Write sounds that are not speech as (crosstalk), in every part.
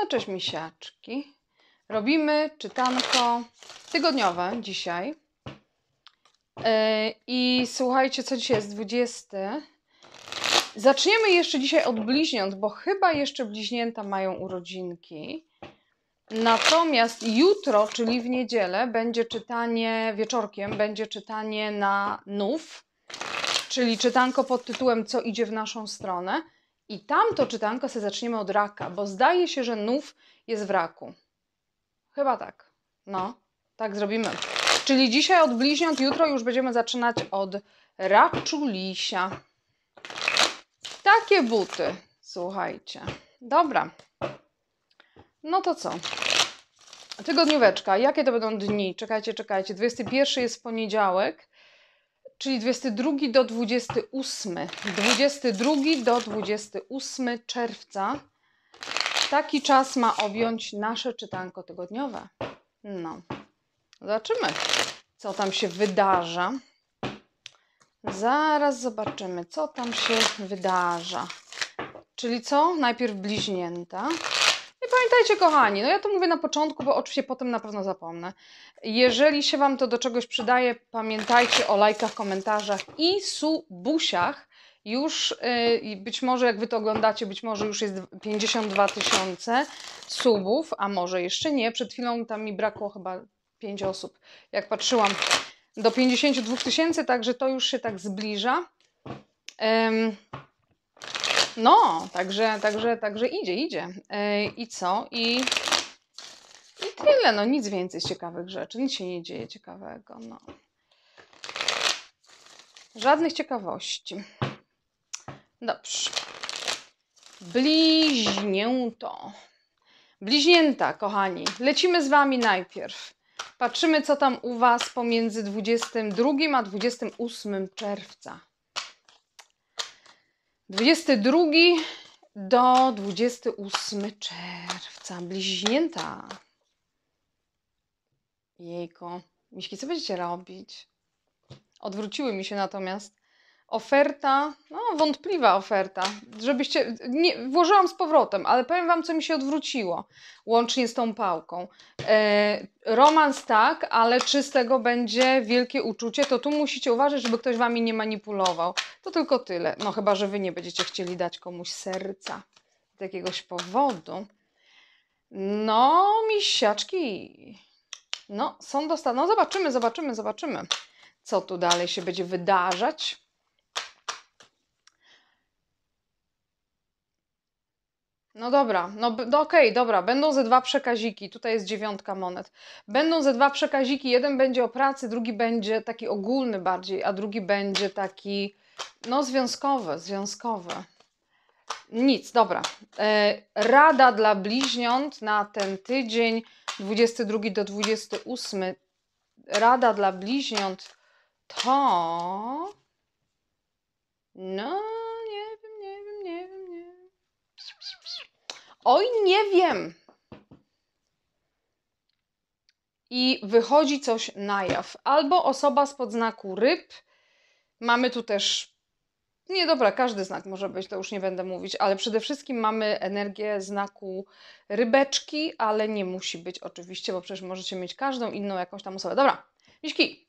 No cześć misiaczki. Robimy czytanko tygodniowe dzisiaj. E, I słuchajcie, co dzisiaj jest 20. Zaczniemy jeszcze dzisiaj od bliźniąt, bo chyba jeszcze bliźnięta mają urodzinki. Natomiast jutro, czyli w niedzielę, będzie czytanie wieczorkiem, będzie czytanie na nów, czyli czytanko pod tytułem Co idzie w naszą stronę. I tamto mhm. czytanko sobie zaczniemy od raka, bo zdaje się, że nów jest w raku. Chyba tak. No, tak zrobimy. Czyli dzisiaj od bliźniąt, jutro już będziemy zaczynać od raczulisia. Takie buty, słuchajcie. Dobra. No to co? Tygodnióweczka. Jakie to będą dni? Czekajcie, czekajcie. 21 jest poniedziałek czyli 22 do 28. 22 do 28 czerwca. Taki czas ma objąć nasze czytanko tygodniowe. No, zobaczymy, co tam się wydarza. Zaraz zobaczymy, co tam się wydarza. Czyli co? Najpierw bliźnięta. I pamiętajcie, kochani, no ja to mówię na początku, bo oczywiście potem na pewno zapomnę. Jeżeli się Wam to do czegoś przydaje, pamiętajcie o lajkach, komentarzach i subusiach. Już yy, być może, jak Wy to oglądacie, być może już jest 52 tysiące subów, a może jeszcze nie. Przed chwilą tam mi brakło chyba 5 osób, jak patrzyłam, do 52 tysięcy, także to już się tak zbliża. Yy. No, także, także, także idzie, idzie. Yy, I co? I, I tyle, no nic więcej z ciekawych rzeczy. Nic się nie dzieje ciekawego, no. Żadnych ciekawości. Dobrze. Bliźnięto. Bliźnięta, kochani. Lecimy z Wami najpierw. Patrzymy, co tam u Was pomiędzy 22 a 28 czerwca. 22 do 28 czerwca. Bliźnięta. Jejko. Miśki, co będziecie robić? Odwróciły mi się natomiast oferta, no wątpliwa oferta, żebyście, nie, włożyłam z powrotem, ale powiem Wam, co mi się odwróciło, łącznie z tą pałką. E, romans tak, ale czy z tego będzie wielkie uczucie, to tu musicie uważać, żeby ktoś Wami nie manipulował. To tylko tyle, no chyba, że Wy nie będziecie chcieli dać komuś serca z jakiegoś powodu. No, misiaczki, no są dostane, no zobaczymy, zobaczymy, zobaczymy, co tu dalej się będzie wydarzać. No dobra, no, no okej, okay, dobra, będą ze dwa przekaziki, tutaj jest dziewiątka monet. Będą ze dwa przekaziki, jeden będzie o pracy, drugi będzie taki ogólny bardziej, a drugi będzie taki, no związkowy, związkowy. Nic, dobra. E, rada dla bliźniąt na ten tydzień, 22 do 28. Rada dla bliźniąt to... No... Oj, nie wiem. I wychodzi coś na jaw. Albo osoba spod znaku ryb. Mamy tu też. Nie, dobra, każdy znak może być, to już nie będę mówić, ale przede wszystkim mamy energię znaku rybeczki, ale nie musi być oczywiście, bo przecież możecie mieć każdą inną jakąś tam osobę. Dobra, Miśki,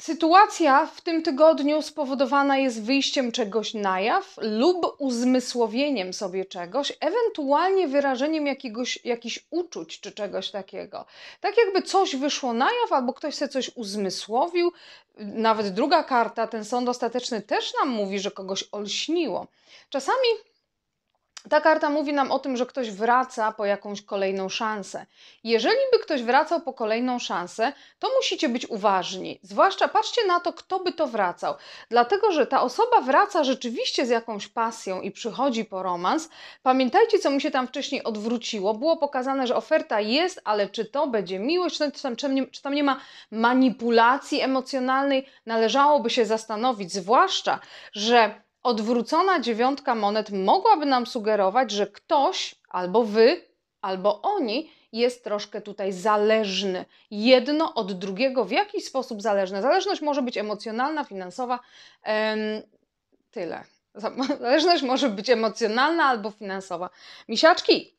Sytuacja w tym tygodniu spowodowana jest wyjściem czegoś na jaw lub uzmysłowieniem sobie czegoś, ewentualnie wyrażeniem jakiegoś, jakichś uczuć czy czegoś takiego. Tak jakby coś wyszło na jaw albo ktoś sobie coś uzmysłowił. Nawet druga karta, ten sąd ostateczny też nam mówi, że kogoś olśniło. Czasami ta karta mówi nam o tym, że ktoś wraca po jakąś kolejną szansę. Jeżeli by ktoś wracał po kolejną szansę, to musicie być uważni. Zwłaszcza patrzcie na to, kto by to wracał. Dlatego, że ta osoba wraca rzeczywiście z jakąś pasją i przychodzi po romans. Pamiętajcie, co mu się tam wcześniej odwróciło. Było pokazane, że oferta jest, ale czy to będzie miłość, czy tam, czy tam nie ma manipulacji emocjonalnej, należałoby się zastanowić. Zwłaszcza, że Odwrócona dziewiątka monet mogłaby nam sugerować, że ktoś albo wy, albo oni jest troszkę tutaj zależny. Jedno od drugiego w jakiś sposób zależne. Zależność może być emocjonalna, finansowa. tyle. (laughs) Zależność może być emocjonalna albo finansowa. Misiaczki,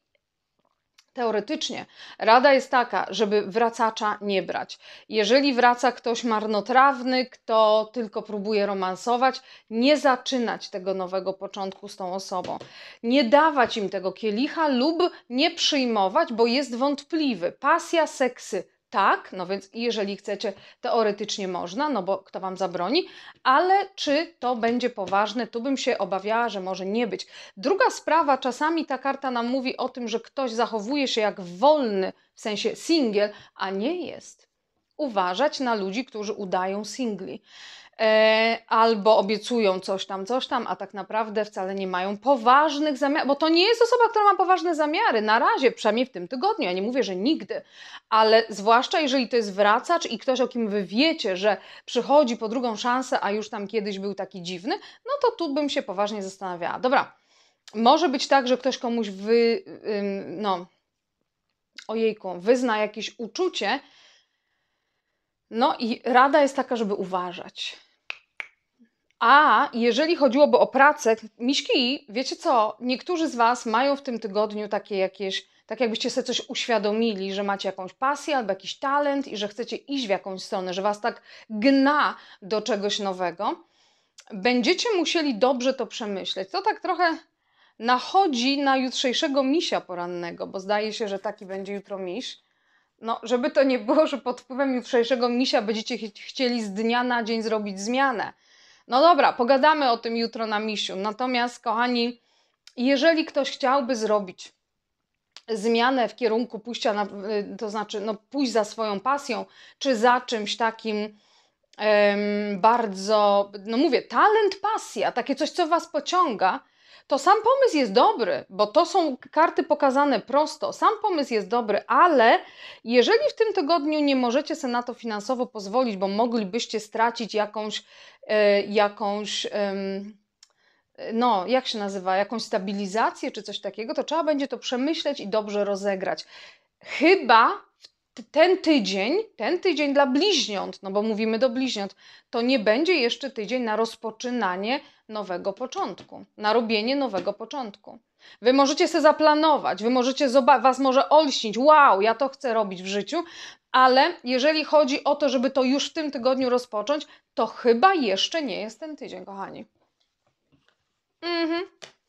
Teoretycznie rada jest taka, żeby wracacza nie brać. Jeżeli wraca ktoś marnotrawny, kto tylko próbuje romansować, nie zaczynać tego nowego początku z tą osobą. Nie dawać im tego kielicha lub nie przyjmować, bo jest wątpliwy. Pasja seksy tak, no więc jeżeli chcecie, teoretycznie można, no bo kto wam zabroni, ale czy to będzie poważne, tu bym się obawiała, że może nie być. Druga sprawa, czasami ta karta nam mówi o tym, że ktoś zachowuje się jak wolny, w sensie singiel, a nie jest. Uważać na ludzi, którzy udają singli. E, albo obiecują coś tam, coś tam, a tak naprawdę wcale nie mają poważnych zamiarów, bo to nie jest osoba, która ma poważne zamiary na razie, przynajmniej w tym tygodniu. Ja nie mówię, że nigdy, ale zwłaszcza jeżeli to jest wracacz i ktoś, o kim wy wiecie, że przychodzi po drugą szansę, a już tam kiedyś był taki dziwny, no to tu bym się poważnie zastanawiała. Dobra, może być tak, że ktoś komuś wy, no, ojejku, wyzna jakieś uczucie. No i rada jest taka, żeby uważać a jeżeli chodziłoby o pracę, miśki, wiecie co, niektórzy z Was mają w tym tygodniu takie jakieś, tak jakbyście sobie coś uświadomili, że macie jakąś pasję albo jakiś talent i że chcecie iść w jakąś stronę, że Was tak gna do czegoś nowego. Będziecie musieli dobrze to przemyśleć. To tak trochę nachodzi na jutrzejszego misia porannego, bo zdaje się, że taki będzie jutro miś. No, żeby to nie było, że pod wpływem jutrzejszego misia będziecie chcieli z dnia na dzień zrobić zmianę no dobra, pogadamy o tym jutro na misiu. Natomiast, kochani, jeżeli ktoś chciałby zrobić zmianę w kierunku pójścia, na, y, to znaczy no, pójść za swoją pasją, czy za czymś takim bardzo, no mówię, talent, pasja, takie coś, co Was pociąga, to sam pomysł jest dobry, bo to są karty pokazane prosto. Sam pomysł jest dobry, ale jeżeli w tym tygodniu nie możecie sobie na to finansowo pozwolić, bo moglibyście stracić jakąś, e, jakąś. no, jak się nazywa, jakąś stabilizację czy coś takiego, to trzeba będzie to przemyśleć i dobrze rozegrać. Chyba ten tydzień, ten tydzień dla bliźniąt, no bo mówimy do bliźniąt, to nie będzie jeszcze tydzień na rozpoczynanie nowego początku, na robienie nowego początku. Wy możecie sobie zaplanować, wy możecie was może olśnić, wow, ja to chcę robić w życiu, ale jeżeli chodzi o to, żeby to już w tym tygodniu rozpocząć, to chyba jeszcze nie jest ten tydzień, kochani. Mhm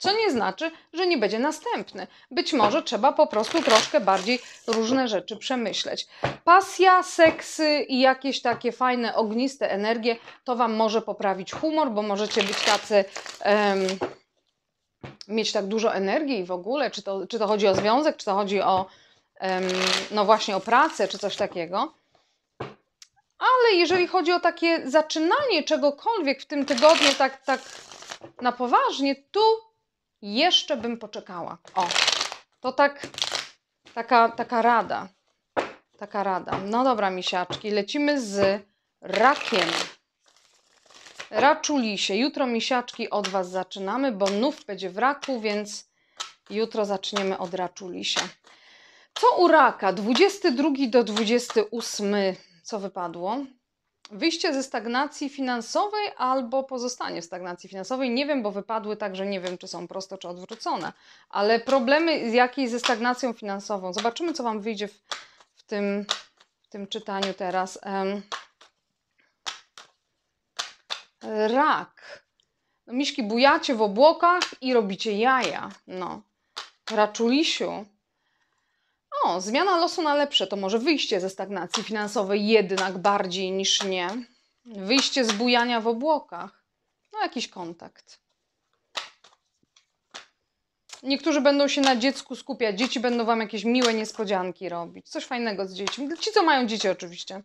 co nie znaczy, że nie będzie następny. Być może trzeba po prostu troszkę bardziej różne rzeczy przemyśleć. Pasja, seksy i jakieś takie fajne, ogniste energie to Wam może poprawić humor, bo możecie być tacy. Um, mieć tak dużo energii w ogóle, czy to, czy to chodzi o związek, czy to chodzi o, um, no właśnie o pracę, czy coś takiego. Ale jeżeli chodzi o takie zaczynanie czegokolwiek w tym tygodniu, tak, tak na poważnie, tu jeszcze bym poczekała. O, to tak, taka, taka rada. Taka rada. No dobra, misiaczki, lecimy z rakiem. Raczulisie. Jutro misiaczki od Was zaczynamy, bo nów będzie w raku, więc jutro zaczniemy od się Co u raka? 22 do 28. Co wypadło? wyjście ze stagnacji finansowej albo pozostanie w stagnacji finansowej. Nie wiem, bo wypadły także nie wiem, czy są prosto, czy odwrócone, ale problemy z jakiej ze stagnacją finansową. Zobaczymy, co Wam wyjdzie w, w, tym, w tym czytaniu teraz. rak. No, miśki bujacie w obłokach i robicie jaja. No. Raczulisiu. O, zmiana losu na lepsze to może wyjście ze stagnacji finansowej jednak bardziej niż nie. Wyjście z bujania w obłokach. No, jakiś kontakt. Niektórzy będą się na dziecku skupiać, dzieci będą wam jakieś miłe niespodzianki robić. Coś fajnego z dziećmi. Ci, co mają dzieci, oczywiście.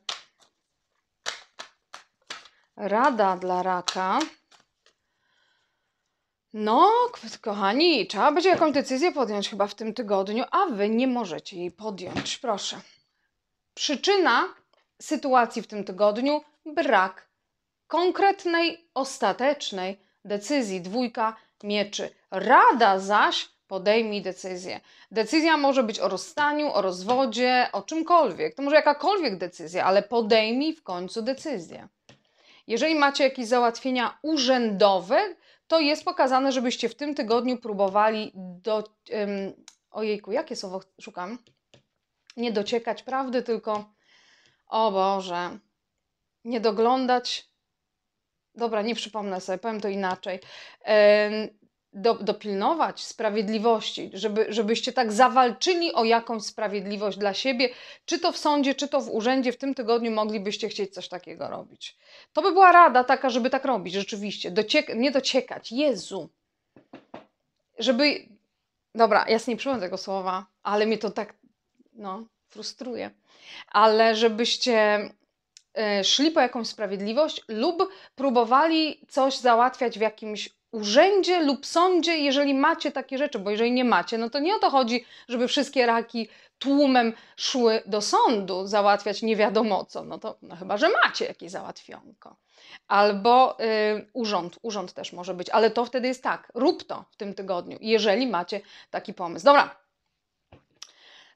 Rada dla raka. No, kochani, trzeba będzie jakąś decyzję podjąć chyba w tym tygodniu, a wy nie możecie jej podjąć, proszę. Przyczyna sytuacji w tym tygodniu brak konkretnej, ostatecznej decyzji. Dwójka mieczy. Rada zaś podejmij decyzję. Decyzja może być o rozstaniu, o rozwodzie, o czymkolwiek. To może jakakolwiek decyzja, ale podejmij w końcu decyzję. Jeżeli macie jakieś załatwienia urzędowe, to jest pokazane, żebyście w tym tygodniu próbowali do. Um, ojejku, jakie słowo szukam? Nie dociekać prawdy, tylko. O Boże, nie doglądać. Dobra, nie przypomnę sobie, powiem to inaczej. Um, do, dopilnować sprawiedliwości, żeby, żebyście tak zawalczyli o jakąś sprawiedliwość dla siebie, czy to w sądzie, czy to w urzędzie, w tym tygodniu moglibyście chcieć coś takiego robić. To by była rada taka, żeby tak robić rzeczywiście, Dociek nie dociekać, Jezu, żeby, dobra, ja nie przypomnę tego słowa, ale mnie to tak, no, frustruje, ale żebyście e, szli po jakąś sprawiedliwość lub próbowali coś załatwiać w jakimś urzędzie lub sądzie, jeżeli macie takie rzeczy, bo jeżeli nie macie, no to nie o to chodzi, żeby wszystkie raki tłumem szły do sądu załatwiać nie wiadomo co, no to no chyba, że macie jakieś załatwionko. Albo y, urząd, urząd też może być, ale to wtedy jest tak, rób to w tym tygodniu, jeżeli macie taki pomysł. Dobra,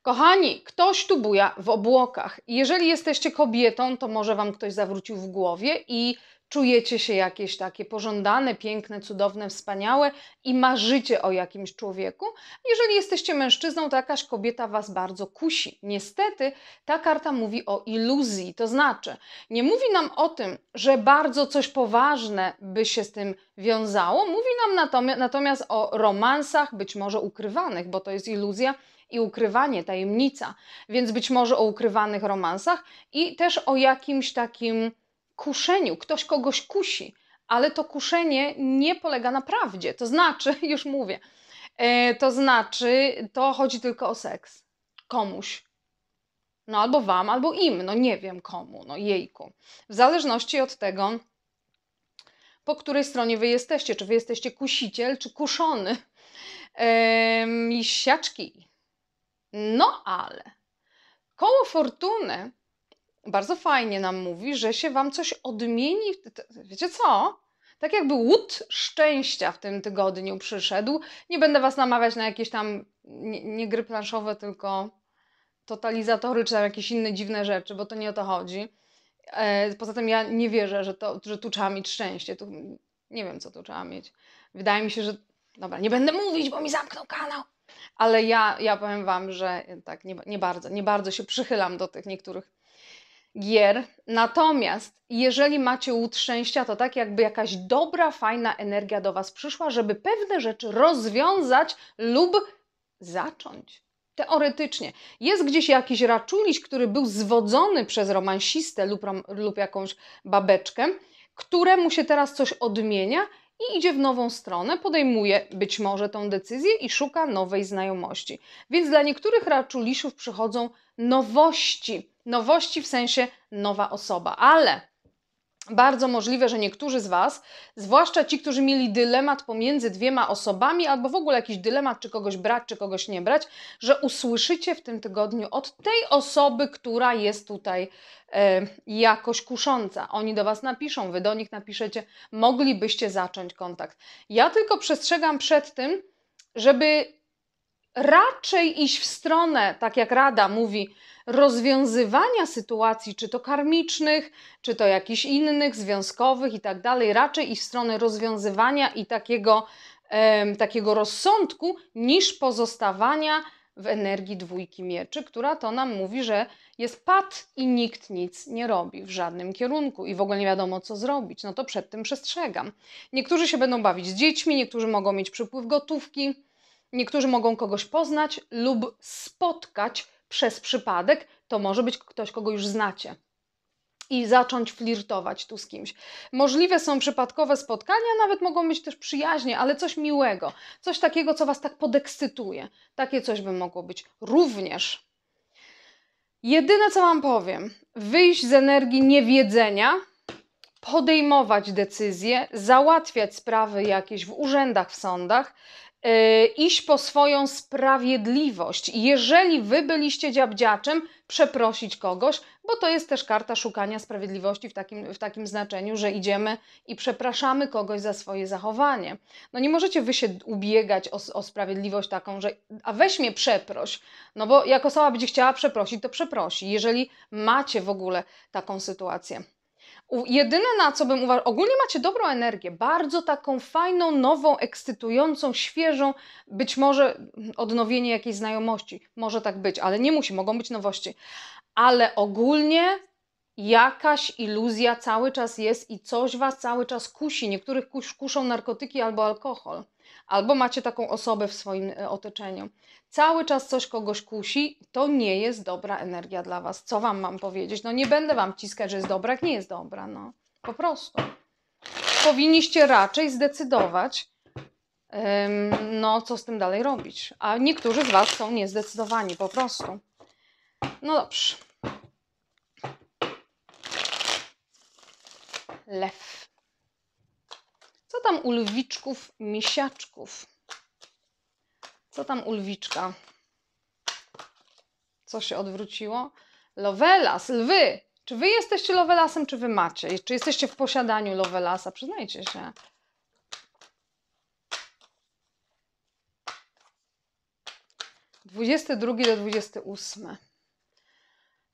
Kochani, ktoś tu buja w obłokach. Jeżeli jesteście kobietą, to może Wam ktoś zawrócił w głowie i czujecie się jakieś takie pożądane, piękne, cudowne, wspaniałe i marzycie o jakimś człowieku. Jeżeli jesteście mężczyzną, to jakaś kobieta was bardzo kusi. Niestety ta karta mówi o iluzji, to znaczy nie mówi nam o tym, że bardzo coś poważne by się z tym wiązało, mówi nam natomiast, natomiast o romansach, być może ukrywanych, bo to jest iluzja i ukrywanie, tajemnica, więc być może o ukrywanych romansach i też o jakimś takim kuszeniu, ktoś kogoś kusi, ale to kuszenie nie polega na prawdzie. To znaczy, (laughs) już mówię, e, to znaczy, to chodzi tylko o seks komuś. No albo wam, albo im, no nie wiem komu, no jejku. W zależności od tego, po której stronie wy jesteście, czy wy jesteście kusiciel, czy kuszony. Yy, No ale koło fortuny bardzo fajnie nam mówi, że się Wam coś odmieni. Wiecie co? Tak jakby łód szczęścia w tym tygodniu przyszedł. Nie będę Was namawiać na jakieś tam nie, nie gry planszowe, tylko totalizatory czy tam jakieś inne dziwne rzeczy, bo to nie o to chodzi. E, poza tym ja nie wierzę, że, to, że tu trzeba mieć szczęście. Tu, nie wiem, co tu trzeba mieć. Wydaje mi się, że. Dobra, nie będę mówić, bo mi zamknął kanał. Ale ja, ja powiem Wam, że tak, nie, nie bardzo, nie bardzo się przychylam do tych niektórych gier. Natomiast jeżeli macie utrzęścia, to tak jakby jakaś dobra, fajna energia do Was przyszła, żeby pewne rzeczy rozwiązać lub zacząć. Teoretycznie. Jest gdzieś jakiś raczuliś, który był zwodzony przez romansistę lub, lub jakąś babeczkę, któremu się teraz coś odmienia i idzie w nową stronę, podejmuje być może tą decyzję i szuka nowej znajomości. Więc dla niektórych raczuliszów przychodzą nowości nowości w sensie nowa osoba, ale bardzo możliwe, że niektórzy z Was, zwłaszcza ci, którzy mieli dylemat pomiędzy dwiema osobami, albo w ogóle jakiś dylemat, czy kogoś brać, czy kogoś nie brać, że usłyszycie w tym tygodniu od tej osoby, która jest tutaj e, jakoś kusząca. Oni do Was napiszą, Wy do nich napiszecie, moglibyście zacząć kontakt. Ja tylko przestrzegam przed tym, żeby raczej iść w stronę, tak jak Rada mówi, rozwiązywania sytuacji, czy to karmicznych, czy to jakichś innych, związkowych i tak dalej, raczej iść w stronę rozwiązywania i takiego, takiego rozsądku, niż pozostawania w energii dwójki mieczy, która to nam mówi, że jest pad i nikt nic nie robi w żadnym kierunku i w ogóle nie wiadomo, co zrobić. No to przed tym przestrzegam. Niektórzy się będą bawić z dziećmi, niektórzy mogą mieć przypływ gotówki, Niektórzy mogą kogoś poznać lub spotkać przez przypadek. To może być ktoś, kogo już znacie. I zacząć flirtować tu z kimś. Możliwe są przypadkowe spotkania, nawet mogą być też przyjaźnie, ale coś miłego, coś takiego, co Was tak podekscytuje. Takie coś by mogło być również. Jedyne, co Wam powiem, wyjść z energii niewiedzenia, podejmować decyzje, załatwiać sprawy jakieś w urzędach, w sądach, Y, iść po swoją sprawiedliwość. Jeżeli wy byliście dziabdziaczem, przeprosić kogoś, bo to jest też karta szukania sprawiedliwości w takim, w takim znaczeniu, że idziemy i przepraszamy kogoś za swoje zachowanie. No nie możecie wy się ubiegać o, o sprawiedliwość taką, że a weź mnie przeproś, no bo jak osoba będzie chciała przeprosić, to przeprosi, jeżeli macie w ogóle taką sytuację. Jedyne na co bym uważał, ogólnie macie dobrą energię, bardzo taką fajną, nową, ekscytującą, świeżą, być może odnowienie jakiejś znajomości, może tak być, ale nie musi, mogą być nowości. Ale ogólnie jakaś iluzja cały czas jest i coś was cały czas kusi. Niektórych kuszą narkotyki albo alkohol albo macie taką osobę w swoim e, otoczeniu. Cały czas coś kogoś kusi, to nie jest dobra energia dla Was. Co Wam mam powiedzieć? No nie będę Wam ciskać, że jest dobra, jak nie jest dobra, no. Po prostu. Powinniście raczej zdecydować, no co z tym dalej robić. A niektórzy z Was są niezdecydowani, po prostu. No dobrze. Lew. Co tam u lwiczków, misiaczków? Co tam u lwiczka? Co się odwróciło? Lovelas, lwy! Czy wy jesteście Lovelasem, czy wy macie? Czy jesteście w posiadaniu Lovelasa? Przyznajcie się. Dwudziesty drugi do dwudziesty ósmy.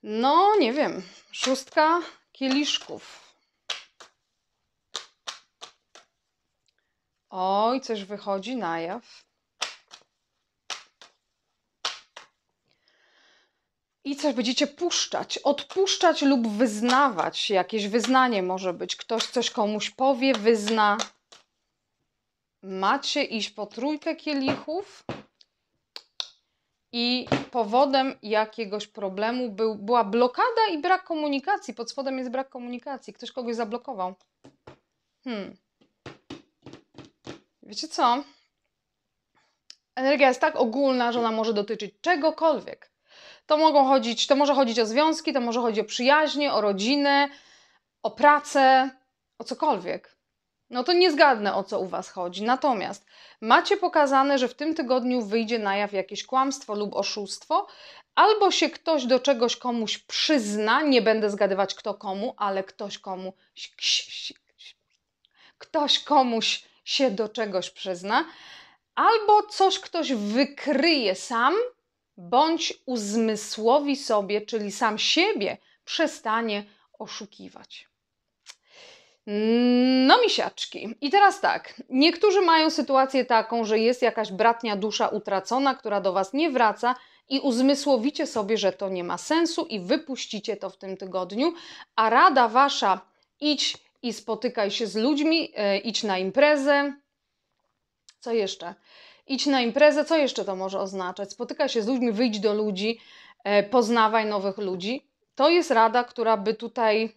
No, nie wiem. Szóstka kieliszków. Oj, coś wychodzi na jaw. I coś będziecie puszczać, odpuszczać lub wyznawać. Jakieś wyznanie może być. Ktoś coś komuś powie, wyzna. Macie iść po trójkę kielichów i powodem jakiegoś problemu był, była blokada i brak komunikacji. Pod spodem jest brak komunikacji. Ktoś kogoś zablokował. Hmm wiecie co? Energia jest tak ogólna, że ona może dotyczyć czegokolwiek. To mogą chodzić, to może chodzić o związki, to może chodzić o przyjaźnie, o rodzinę, o pracę, o cokolwiek. No to nie zgadnę, o co u Was chodzi. Natomiast macie pokazane, że w tym tygodniu wyjdzie na jaw jakieś kłamstwo lub oszustwo, albo się ktoś do czegoś komuś przyzna, nie będę zgadywać kto komu, ale ktoś komu ktoś komuś się do czegoś przyzna, albo coś ktoś wykryje sam, bądź uzmysłowi sobie, czyli sam siebie przestanie oszukiwać. No, misiaczki. I teraz tak. Niektórzy mają sytuację taką, że jest jakaś bratnia dusza utracona, która do Was nie wraca, i uzmysłowicie sobie, że to nie ma sensu, i wypuścicie to w tym tygodniu. A rada Wasza, idź i spotykaj się z ludźmi, e, idź na imprezę. Co jeszcze? Idź na imprezę, co jeszcze to może oznaczać? Spotykaj się z ludźmi, wyjdź do ludzi, e, poznawaj nowych ludzi. To jest rada, która by tutaj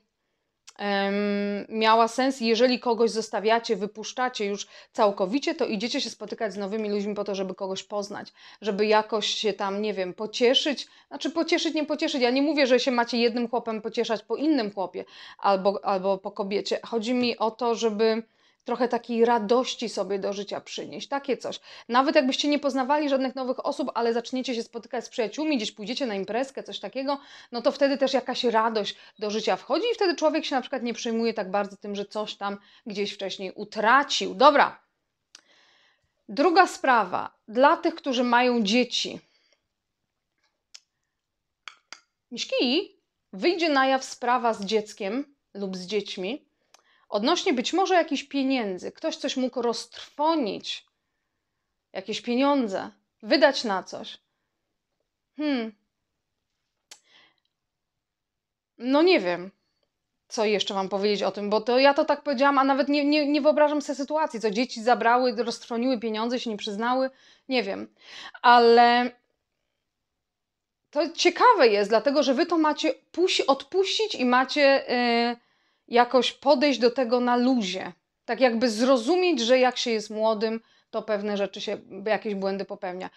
miała sens. Jeżeli kogoś zostawiacie, wypuszczacie już całkowicie, to idziecie się spotykać z nowymi ludźmi po to, żeby kogoś poznać, żeby jakoś się tam, nie wiem, pocieszyć. Znaczy pocieszyć, nie pocieszyć. Ja nie mówię, że się macie jednym chłopem pocieszać po innym chłopie albo, albo po kobiecie. Chodzi mi o to, żeby trochę takiej radości sobie do życia przynieść, takie coś. Nawet jakbyście nie poznawali żadnych nowych osób, ale zaczniecie się spotykać z przyjaciółmi, gdzieś pójdziecie na imprezkę, coś takiego, no to wtedy też jakaś radość do życia wchodzi i wtedy człowiek się na przykład nie przejmuje tak bardzo tym, że coś tam gdzieś wcześniej utracił. Dobra. Druga sprawa dla tych, którzy mają dzieci. Miśki, wyjdzie na jaw sprawa z dzieckiem lub z dziećmi, Odnośnie być może jakichś pieniędzy, ktoś coś mógł roztrwonić, jakieś pieniądze, wydać na coś. Hmm. No nie wiem, co jeszcze wam powiedzieć o tym, bo to ja to tak powiedziałam, a nawet nie, nie, nie wyobrażam sobie sytuacji, co dzieci zabrały, roztrwoniły pieniądze, się nie przyznały, nie wiem. Ale to ciekawe jest, dlatego że wy to macie puś- odpuścić i macie. Yy, jakoś podejść do tego na luzie. Tak jakby zrozumieć, że jak się jest młodym, to pewne rzeczy się, jakieś błędy popełnia.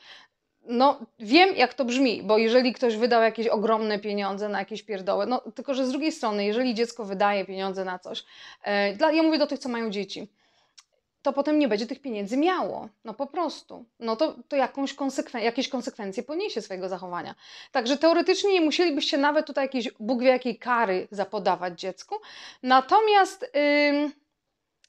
No, wiem jak to brzmi, bo jeżeli ktoś wydał jakieś ogromne pieniądze na jakieś pierdoły, no tylko że z drugiej strony, jeżeli dziecko wydaje pieniądze na coś, e, dla, ja mówię do tych, co mają dzieci, to potem nie będzie tych pieniędzy miało. No po prostu. No to, to jakąś konsekwen jakieś konsekwencje poniesie swojego zachowania. Także teoretycznie nie musielibyście nawet tutaj jakiejś, Bóg wie jakiej kary zapodawać dziecku. Natomiast... Yy,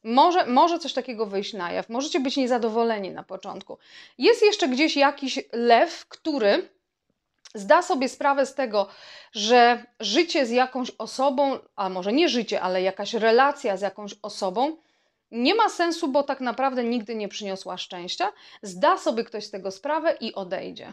może, może coś takiego wyjść na jaw, możecie być niezadowoleni na początku. Jest jeszcze gdzieś jakiś lew, który zda sobie sprawę z tego, że życie z jakąś osobą, a może nie życie, ale jakaś relacja z jakąś osobą nie ma sensu, bo tak naprawdę nigdy nie przyniosła szczęścia, zda sobie ktoś z tego sprawę i odejdzie.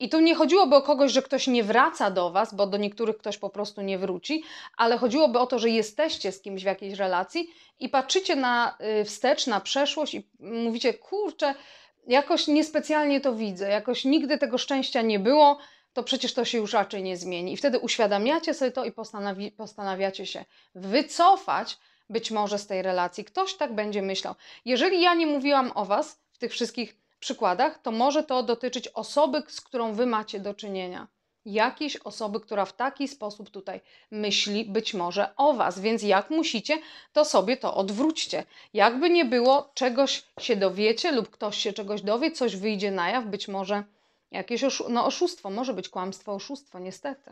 I tu nie chodziłoby o kogoś, że ktoś nie wraca do was, bo do niektórych ktoś po prostu nie wróci, ale chodziłoby o to, że jesteście z kimś w jakiejś relacji i patrzycie na y, wstecz, na przeszłość i mówicie: Kurczę, jakoś niespecjalnie to widzę, jakoś nigdy tego szczęścia nie było, to przecież to się już raczej nie zmieni. I wtedy uświadamiacie sobie to i postanawiacie się wycofać być może z tej relacji. Ktoś tak będzie myślał. Jeżeli ja nie mówiłam o Was w tych wszystkich przykładach, to może to dotyczyć osoby, z którą Wy macie do czynienia. Jakiejś osoby, która w taki sposób tutaj myśli być może o Was. Więc jak musicie, to sobie to odwróćcie. Jakby nie było, czegoś się dowiecie lub ktoś się czegoś dowie, coś wyjdzie na jaw, być może Jakieś oszu no oszustwo, może być kłamstwo, oszustwo, niestety.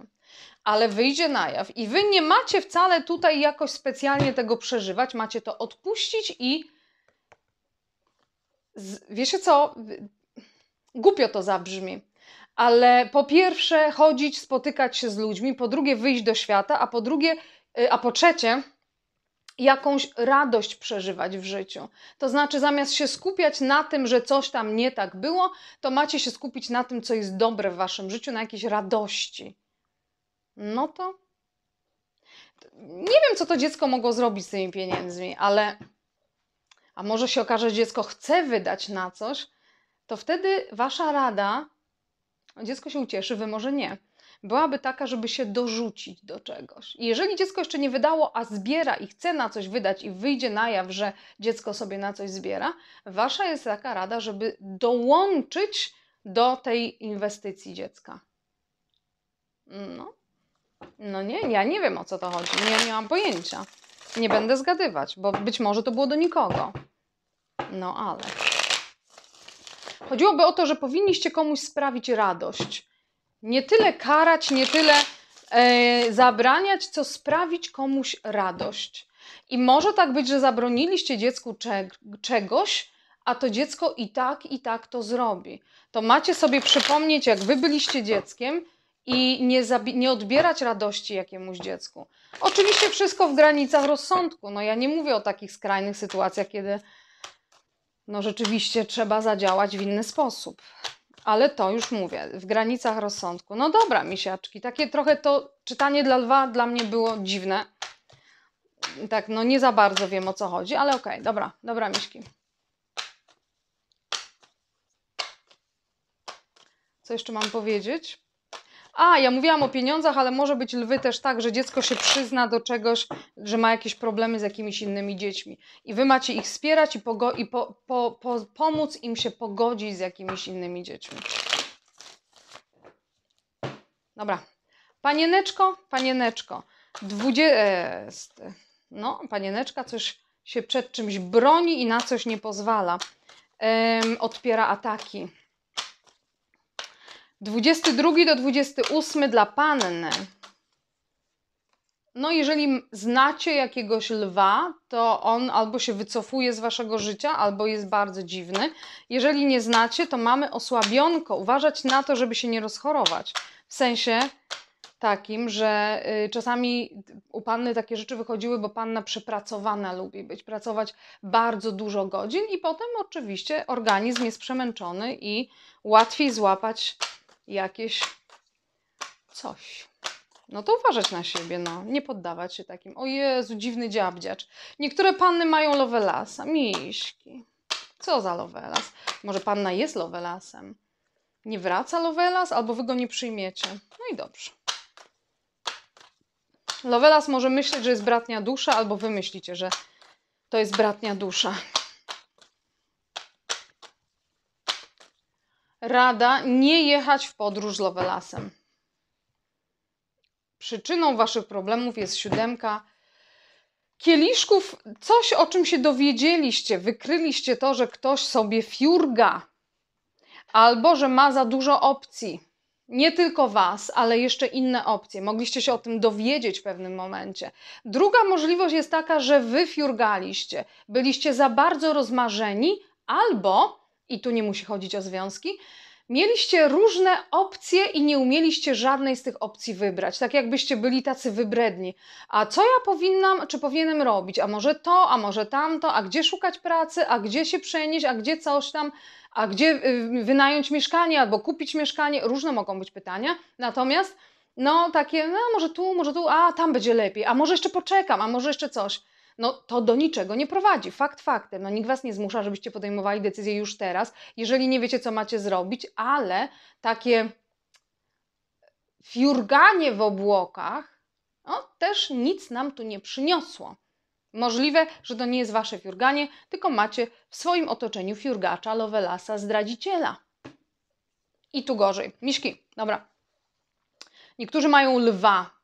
Ale wyjdzie na jaw i wy nie macie wcale tutaj jakoś specjalnie tego przeżywać, macie to odpuścić i. Z, wiecie co? Głupio to zabrzmi, ale po pierwsze chodzić, spotykać się z ludźmi, po drugie wyjść do świata, a po drugie, y, a po trzecie jakąś radość przeżywać w życiu. To znaczy, zamiast się skupiać na tym, że coś tam nie tak było, to macie się skupić na tym, co jest dobre w waszym życiu, na jakiejś radości. No to. Nie wiem, co to dziecko mogło zrobić z tymi pieniędzmi, ale. A może się okaże, że dziecko chce wydać na coś, to wtedy wasza rada, dziecko się ucieszy, wy może nie byłaby taka, żeby się dorzucić do czegoś. I jeżeli dziecko jeszcze nie wydało, a zbiera i chce na coś wydać i wyjdzie na jaw, że dziecko sobie na coś zbiera, wasza jest taka rada, żeby dołączyć do tej inwestycji dziecka. No. No nie, ja nie wiem o co to chodzi. Nie mam pojęcia. Nie będę zgadywać, bo być może to było do nikogo. No ale. Chodziłoby o to, że powinniście komuś sprawić radość nie tyle karać, nie tyle e, zabraniać, co sprawić komuś radość. I może tak być, że zabroniliście dziecku cze czegoś, a to dziecko i tak, i tak to zrobi. To macie sobie przypomnieć, jak wy byliście dzieckiem i nie, nie odbierać radości jakiemuś dziecku. Oczywiście wszystko w granicach rozsądku. No ja nie mówię o takich skrajnych sytuacjach, kiedy no rzeczywiście trzeba zadziałać w inny sposób ale to już mówię, w granicach rozsądku. No dobra, misiaczki, takie trochę to czytanie dla lwa dla mnie było dziwne. Tak, no nie za bardzo wiem o co chodzi, ale okej, okay, dobra, dobra, miśki. Co jeszcze mam powiedzieć? A, ja mówiłam o pieniądzach, ale może być lwy też tak, że dziecko się przyzna do czegoś, że ma jakieś problemy z jakimiś innymi dziećmi. I wy macie ich wspierać i, i po, po, po, pomóc im się pogodzić z jakimiś innymi dziećmi. Dobra. Panieneczko, panieneczko. Dwudziesty. E, no, panieneczka coś się przed czymś broni i na coś nie pozwala. odpiera ataki. 22 do 28 dla panny. No, jeżeli znacie jakiegoś lwa, to on albo się wycofuje z waszego życia, albo jest bardzo dziwny. Jeżeli nie znacie, to mamy osłabionko. Uważać na to, żeby się nie rozchorować. W sensie takim, że y, czasami u panny takie rzeczy wychodziły, bo panna przepracowana lubi być, pracować bardzo dużo godzin i potem oczywiście organizm jest przemęczony i łatwiej złapać jakieś coś. No to uważać na siebie, no. Nie poddawać się takim, o Jezu, dziwny dziabdziacz. Niektóre panny mają lovelasa Miśki. Co za lovelas Może panna jest lovelasem Nie wraca lovelas albo wy go nie przyjmiecie. No i dobrze. lovelas może myśleć, że jest bratnia dusza, albo wy myślicie, że to jest bratnia dusza. rada nie jechać w podróż Lovelasem. Przyczyną Waszych problemów jest siódemka kieliszków. Coś, o czym się dowiedzieliście, wykryliście to, że ktoś sobie fiurga albo że ma za dużo opcji. Nie tylko Was, ale jeszcze inne opcje. Mogliście się o tym dowiedzieć w pewnym momencie. Druga możliwość jest taka, że Wy fiurgaliście, byliście za bardzo rozmarzeni albo i tu nie musi chodzić o związki, mieliście różne opcje i nie umieliście żadnej z tych opcji wybrać, tak jakbyście byli tacy wybredni. A co ja powinnam, czy powinienem robić? A może to, a może tamto, a gdzie szukać pracy, a gdzie się przenieść, a gdzie coś tam, a gdzie y, wynająć mieszkanie albo kupić mieszkanie? Różne mogą być pytania. Natomiast no takie, no może tu, może tu, a tam będzie lepiej, a może jeszcze poczekam, a może jeszcze coś no to do niczego nie prowadzi. Fakt faktem, no nikt Was nie zmusza, żebyście podejmowali decyzje już teraz, jeżeli nie wiecie, co macie zrobić, ale takie fiurganie w obłokach no, też nic nam tu nie przyniosło. Możliwe, że to nie jest wasze fiurganie, tylko macie w swoim otoczeniu fiurgacza, lovelasa, zdradziciela. I tu gorzej. Miśki, dobra. Niektórzy mają lwa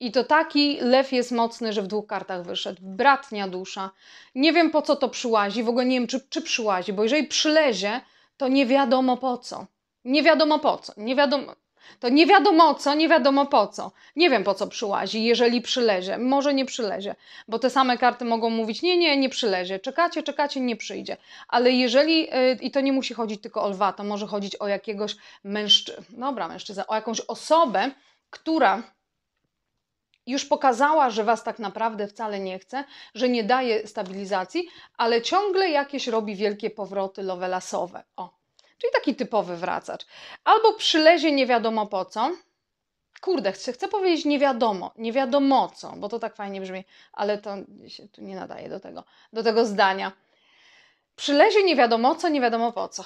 i to taki lew jest mocny, że w dwóch kartach wyszedł. Bratnia dusza. Nie wiem po co to przyłazi, w ogóle nie wiem czy, czy przyłazi, bo jeżeli przylezie, to nie wiadomo po co. Nie wiadomo po co. Nie wiadomo, to nie wiadomo co, nie wiadomo po co. Nie wiem po co przyłazi, jeżeli przylezie. Może nie przylezie, bo te same karty mogą mówić: nie, nie, nie przylezie. Czekacie, czekacie, nie przyjdzie. Ale jeżeli, yy, i to nie musi chodzić tylko o lwa, to może chodzić o jakiegoś mężczyznę, dobra, mężczyznę, o jakąś osobę, która już pokazała, że Was tak naprawdę wcale nie chce, że nie daje stabilizacji, ale ciągle jakieś robi wielkie powroty lowelasowe. O, czyli taki typowy wracacz. Albo przylezie nie wiadomo po co. Kurde, chcę, chcę powiedzieć nie wiadomo, nie wiadomo co, bo to tak fajnie brzmi, ale to się tu nie nadaje do tego, do tego zdania. Przylezie nie wiadomo co, nie wiadomo po co.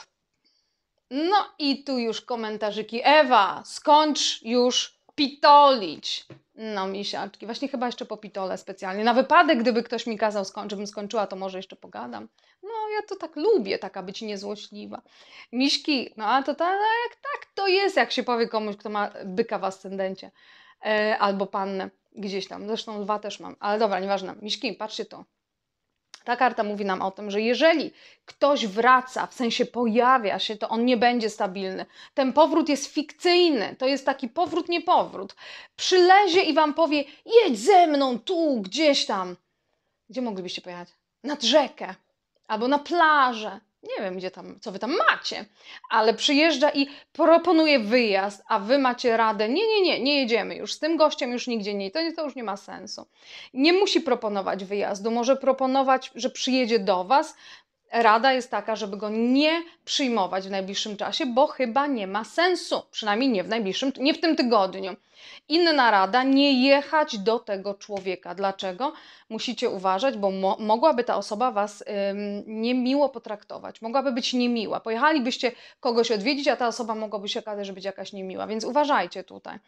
No i tu już komentarzyki. Ewa, skończ już pitolić. No, misiaczki. Właśnie chyba jeszcze popitolę specjalnie. Na wypadek, gdyby ktoś mi kazał, skoń, żebym skończyła, to może jeszcze pogadam. No, ja to tak lubię, taka być niezłośliwa. Miśki, no a to ta, jak tak to jest, jak się powie komuś, kto ma byka w ascendencie. E, albo pannę gdzieś tam. Zresztą dwa też mam. Ale dobra, nieważne. Miśki, patrzcie to. Ta karta mówi nam o tym, że jeżeli ktoś wraca, w sensie pojawia się, to on nie będzie stabilny. Ten powrót jest fikcyjny, to jest taki powrót, niepowrót. Przylezie i wam powie: jedź ze mną tu, gdzieś tam. Gdzie moglibyście pojechać? Nad rzekę albo na plażę nie wiem, gdzie tam, co wy tam macie, ale przyjeżdża i proponuje wyjazd, a wy macie radę, nie, nie, nie, nie jedziemy już, z tym gościem już nigdzie nie, to, to już nie ma sensu. Nie musi proponować wyjazdu, może proponować, że przyjedzie do was, rada jest taka, żeby go nie przyjmować w najbliższym czasie, bo chyba nie ma sensu, przynajmniej nie w najbliższym, nie w tym tygodniu. Inna rada, nie jechać do tego człowieka. Dlaczego? Musicie uważać, bo mo mogłaby ta osoba Was ym, niemiło potraktować, mogłaby być niemiła. Pojechalibyście kogoś odwiedzić, a ta osoba mogłaby się okazać, że być jakaś niemiła, więc uważajcie tutaj.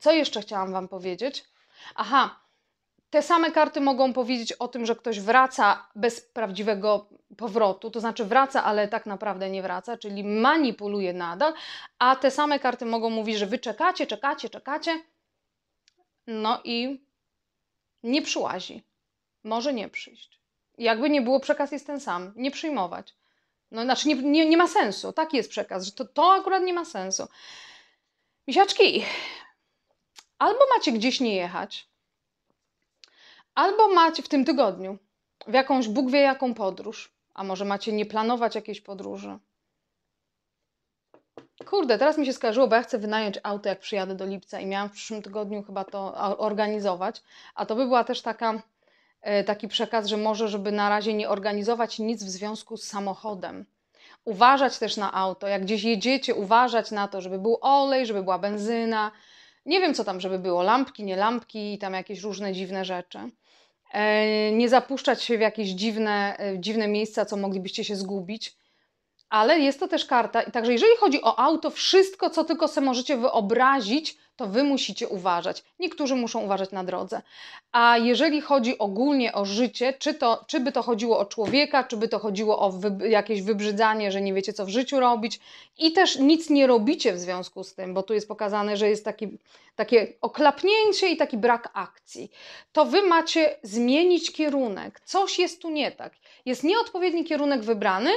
co jeszcze chciałam Wam powiedzieć? Aha, te same karty mogą powiedzieć o tym, że ktoś wraca bez prawdziwego powrotu, to znaczy wraca, ale tak naprawdę nie wraca, czyli manipuluje nadal, a te same karty mogą mówić, że wy czekacie, czekacie, czekacie, no i nie przyłazi. Może nie przyjść. Jakby nie było, przekaz jest ten sam. Nie przyjmować. No, znaczy, nie, nie, nie ma sensu. Taki jest przekaz, że to, to akurat nie ma sensu. Misiaczki, albo macie gdzieś nie jechać, Albo macie w tym tygodniu, w jakąś Bóg wie jaką podróż. A może macie nie planować jakiejś podróży? Kurde, teraz mi się skojarzyło, bo ja chcę wynająć auto, jak przyjadę do lipca i miałam w przyszłym tygodniu chyba to organizować. A to by była też taka, e, taki przekaz, że może, żeby na razie nie organizować nic w związku z samochodem. Uważać też na auto. Jak gdzieś jedziecie, uważać na to, żeby był olej, żeby była benzyna. Nie wiem, co tam, żeby było lampki, nie lampki i tam jakieś różne dziwne rzeczy. E, nie zapuszczać się w jakieś dziwne, e, dziwne miejsca, co moglibyście się zgubić. Ale jest to też karta. I także jeżeli chodzi o auto, wszystko, co tylko sobie możecie wyobrazić, to wy musicie uważać. Niektórzy muszą uważać na drodze. A jeżeli chodzi ogólnie o życie, czy, to, czy by to chodziło o człowieka, czy by to chodziło o wy, jakieś wybrzydzanie, że nie wiecie, co w życiu robić, i też nic nie robicie w związku z tym, bo tu jest pokazane, że jest taki, takie oklapnięcie i taki brak akcji, to wy macie zmienić kierunek. Coś jest tu nie tak. Jest nieodpowiedni kierunek wybrany,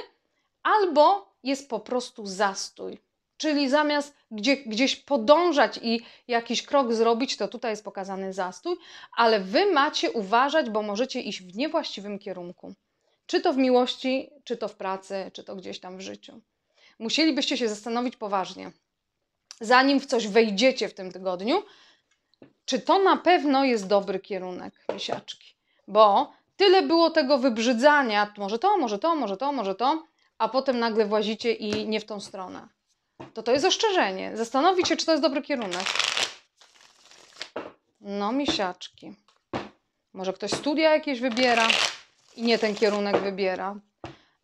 albo jest po prostu zastój. Czyli zamiast gdzie, gdzieś podążać i jakiś krok zrobić, to tutaj jest pokazany zastój, ale wy macie uważać, bo możecie iść w niewłaściwym kierunku. Czy to w miłości, czy to w pracy, czy to gdzieś tam w życiu. Musielibyście się zastanowić poważnie, zanim w coś wejdziecie w tym tygodniu, czy to na pewno jest dobry kierunek, misiaczki. Bo tyle było tego wybrzydzania, może to, może to, może to, może to, a potem nagle włazicie i nie w tą stronę to to jest ostrzeżenie. Zastanowić się, czy to jest dobry kierunek. No, misiaczki. Może ktoś studia jakieś wybiera i nie ten kierunek wybiera.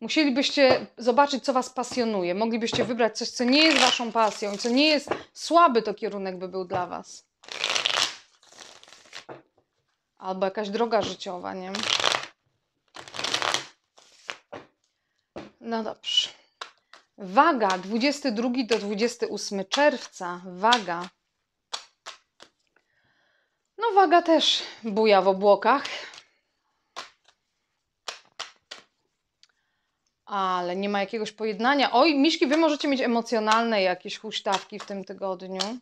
Musielibyście zobaczyć, co Was pasjonuje. Moglibyście wybrać coś, co nie jest Waszą pasją i co nie jest słaby, to kierunek by był dla Was. Albo jakaś droga życiowa, nie? No dobrze. Waga, 22 do 28 czerwca, waga. No waga też buja w obłokach. Ale nie ma jakiegoś pojednania. Oj, miszki, wy możecie mieć emocjonalne jakieś huśtawki w tym tygodniu.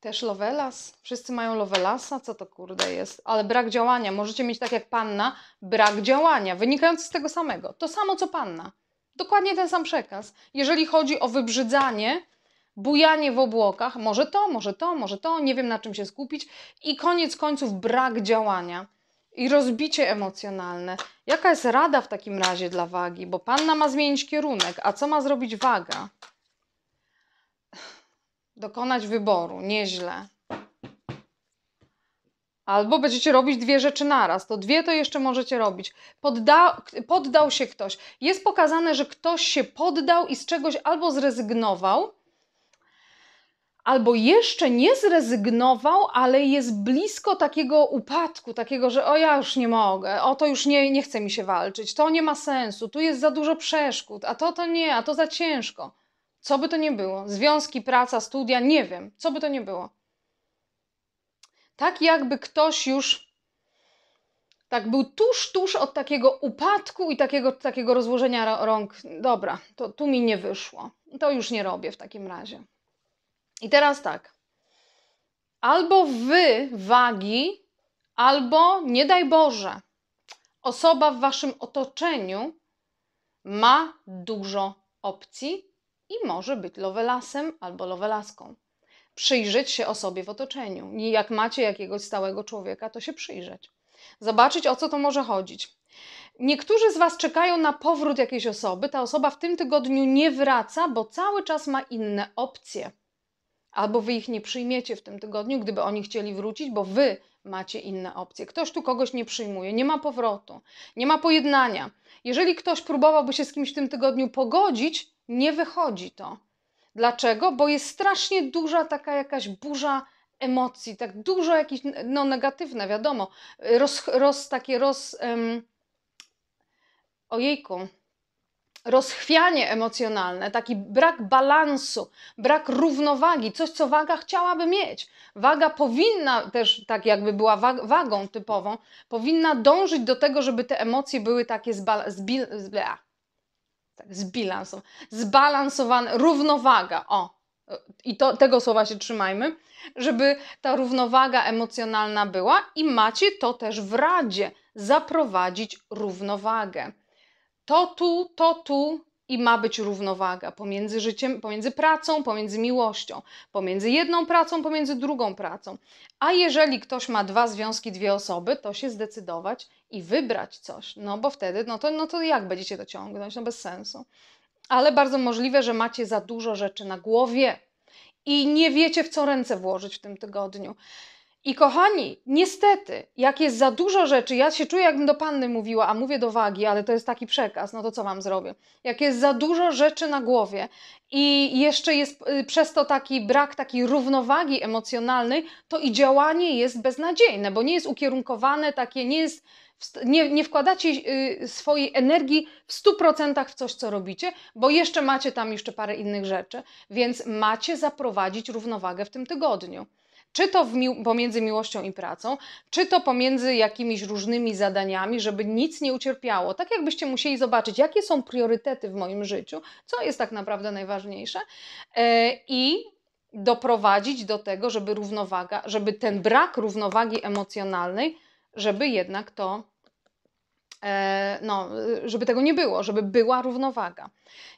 Też lovelas. Wszyscy mają lovelasa. Co to kurde jest? Ale brak działania. Możecie mieć tak jak panna, brak działania, wynikający z tego samego. To samo co panna. Dokładnie ten sam przekaz. Jeżeli chodzi o wybrzydzanie, bujanie w obłokach, może to, może to, może to, nie wiem na czym się skupić i koniec końców brak działania i rozbicie emocjonalne. Jaka jest rada w takim razie dla wagi? Bo panna ma zmienić kierunek, a co ma zrobić waga? Dokonać wyboru, nieźle. Albo będziecie robić dwie rzeczy naraz, to dwie to jeszcze możecie robić. Podda poddał się ktoś. Jest pokazane, że ktoś się poddał i z czegoś albo zrezygnował, albo jeszcze nie zrezygnował, ale jest blisko takiego upadku, takiego, że o ja już nie mogę, o to już nie, nie chce mi się walczyć, to nie ma sensu, tu jest za dużo przeszkód, a to to nie, a to za ciężko. Co by to nie było? Związki, praca, studia, nie wiem, co by to nie było. Tak jakby ktoś już tak był tuż, tuż od takiego upadku i takiego, takiego rozłożenia rąk. Dobra, to tu mi nie wyszło. To już nie robię w takim razie. I teraz tak. Albo wy wagi, albo nie daj Boże, osoba w waszym otoczeniu ma dużo opcji i może być lowelasem albo lowelaską przyjrzeć się osobie w otoczeniu. I jak macie jakiegoś stałego człowieka, to się przyjrzeć. Zobaczyć, o co to może chodzić. Niektórzy z Was czekają na powrót jakiejś osoby. Ta osoba w tym tygodniu nie wraca, bo cały czas ma inne opcje. Albo Wy ich nie przyjmiecie w tym tygodniu, gdyby oni chcieli wrócić, bo Wy macie inne opcje. Ktoś tu kogoś nie przyjmuje, nie ma powrotu, nie ma pojednania. Jeżeli ktoś próbowałby się z kimś w tym tygodniu pogodzić, nie wychodzi to. Dlaczego? Bo jest strasznie duża taka jakaś burza emocji, tak dużo jakichś, no negatywne, wiadomo, roz, roz takie roz, um, ojejku, rozchwianie emocjonalne, taki brak balansu, brak równowagi, coś, co waga chciałaby mieć. Waga powinna też, tak jakby była wag wagą typową, powinna dążyć do tego, żeby te emocje były takie zbil, zbil tak, zbilansowany, zbalansowany, równowaga, o. I to, tego słowa się trzymajmy, żeby ta równowaga emocjonalna była i macie to też w radzie zaprowadzić równowagę. To tu, to tu, i ma być równowaga pomiędzy życiem, pomiędzy pracą, pomiędzy miłością, pomiędzy jedną pracą, pomiędzy drugą pracą. A jeżeli ktoś ma dwa związki, dwie osoby, to się zdecydować i wybrać coś, no bo wtedy, no to, no to jak będziecie to ciągnąć? No bez sensu. Ale bardzo możliwe, że macie za dużo rzeczy na głowie i nie wiecie, w co ręce włożyć w tym tygodniu. I kochani, niestety, jak jest za dużo rzeczy, ja się czuję, jakbym do panny mówiła, a mówię do wagi, ale to jest taki przekaz, no to co wam zrobię? Jak jest za dużo rzeczy na głowie i jeszcze jest y, przez to taki brak takiej równowagi emocjonalnej, to i działanie jest beznadziejne, bo nie jest ukierunkowane, takie nie jest nie, nie, wkładacie y, swojej energii w 100% w coś, co robicie, bo jeszcze macie tam jeszcze parę innych rzeczy, więc macie zaprowadzić równowagę w tym tygodniu. Czy to mi pomiędzy miłością i pracą, czy to pomiędzy jakimiś różnymi zadaniami, żeby nic nie ucierpiało. Tak jakbyście musieli zobaczyć, jakie są priorytety w moim życiu, co jest tak naprawdę najważniejsze e, i doprowadzić do tego, żeby równowaga, żeby ten brak równowagi emocjonalnej, żeby jednak to e, no, żeby tego nie było, żeby była równowaga.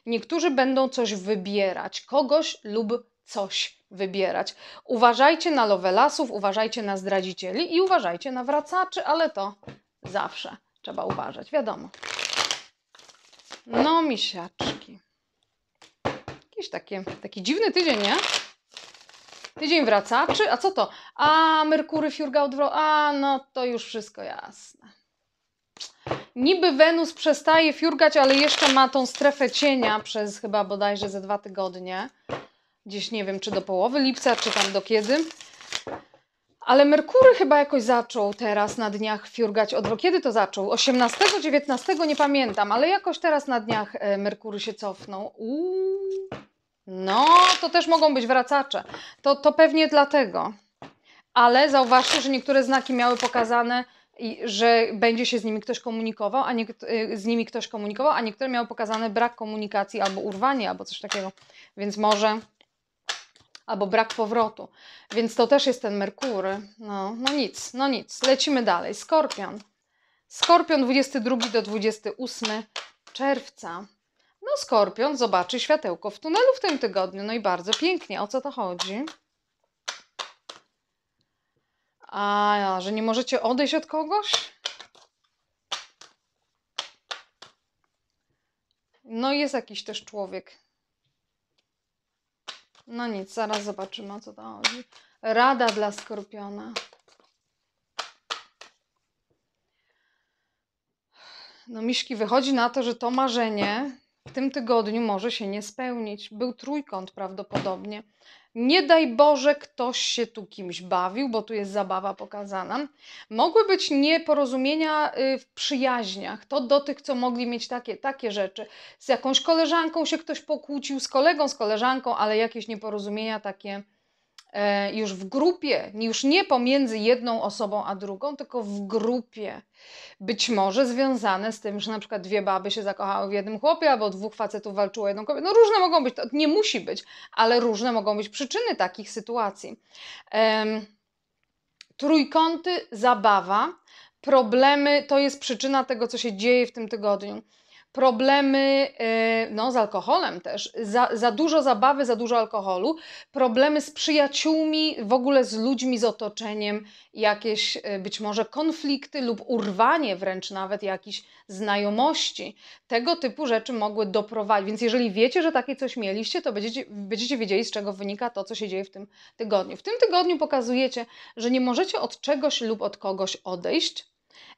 Niektórzy będą coś wybierać, kogoś lub coś wybierać. Uważajcie na lowelasów, uważajcie na zdradzicieli i uważajcie na wracaczy, ale to zawsze trzeba uważać, wiadomo. No, misiaczki. Jakiś taki, taki dziwny tydzień, nie? Tydzień wracaczy, a co to? A, Merkury, Fiurga, odwrot, a, no to już wszystko jasne. Niby Wenus przestaje fiurgać, ale jeszcze ma tą strefę cienia przez chyba bodajże ze dwa tygodnie gdzieś nie wiem, czy do połowy lipca, czy tam do kiedy. Ale Merkury chyba jakoś zaczął teraz na dniach fiurgać odwrot. Kiedy to zaczął? 18, 19, nie pamiętam, ale jakoś teraz na dniach e, Merkury się cofnął. Uuu. No, to też mogą być wracacze. To, to pewnie dlatego. Ale zauważcie, że niektóre znaki miały pokazane, że będzie się z nimi ktoś komunikował, a nie, e, z nimi ktoś komunikował, a niektóre miały pokazane brak komunikacji albo urwanie, albo coś takiego. Więc może albo brak powrotu. Więc to też jest ten Merkury. No, no nic, no nic. Lecimy dalej. Skorpion. Skorpion 22 do 28 czerwca. No, skorpion zobaczy światełko w tunelu w tym tygodniu. No i bardzo pięknie. O co to chodzi? A, że nie możecie odejść od kogoś? No, jest jakiś też człowiek no nic, zaraz zobaczymy o co to chodzi. Rada dla skorpiona. No, Miszki, wychodzi na to, że to marzenie w tym tygodniu może się nie spełnić. Był trójkąt prawdopodobnie. Nie daj Boże, ktoś się tu kimś bawił, bo tu jest zabawa pokazana. Mogły być nieporozumienia y, w przyjaźniach, to do tych, co mogli mieć takie, takie rzeczy. Z jakąś koleżanką się ktoś pokłócił, z kolegą, z koleżanką, ale jakieś nieporozumienia takie E, już w grupie, już nie pomiędzy jedną osobą a drugą, tylko w grupie. Być może związane z tym, że na przykład dwie baby się zakochały w jednym chłopie, albo dwóch facetów walczyło jedną kobietę, No różne mogą być, to nie musi być, ale różne mogą być przyczyny takich sytuacji. Um, trójkąty, zabawa, problemy to jest przyczyna tego, co się dzieje w tym tygodniu problemy y, no, z alkoholem też, za, za dużo zabawy, za dużo alkoholu, problemy z przyjaciółmi, w ogóle z ludźmi, z otoczeniem, jakieś y, być może konflikty lub urwanie wręcz nawet jakichś znajomości. Tego typu rzeczy mogły doprowadzić. Więc jeżeli wiecie, że takie coś mieliście, to będziecie, będziecie wiedzieli, z czego wynika to, co się dzieje w tym tygodniu. W tym tygodniu pokazujecie, że nie możecie od czegoś lub od kogoś odejść,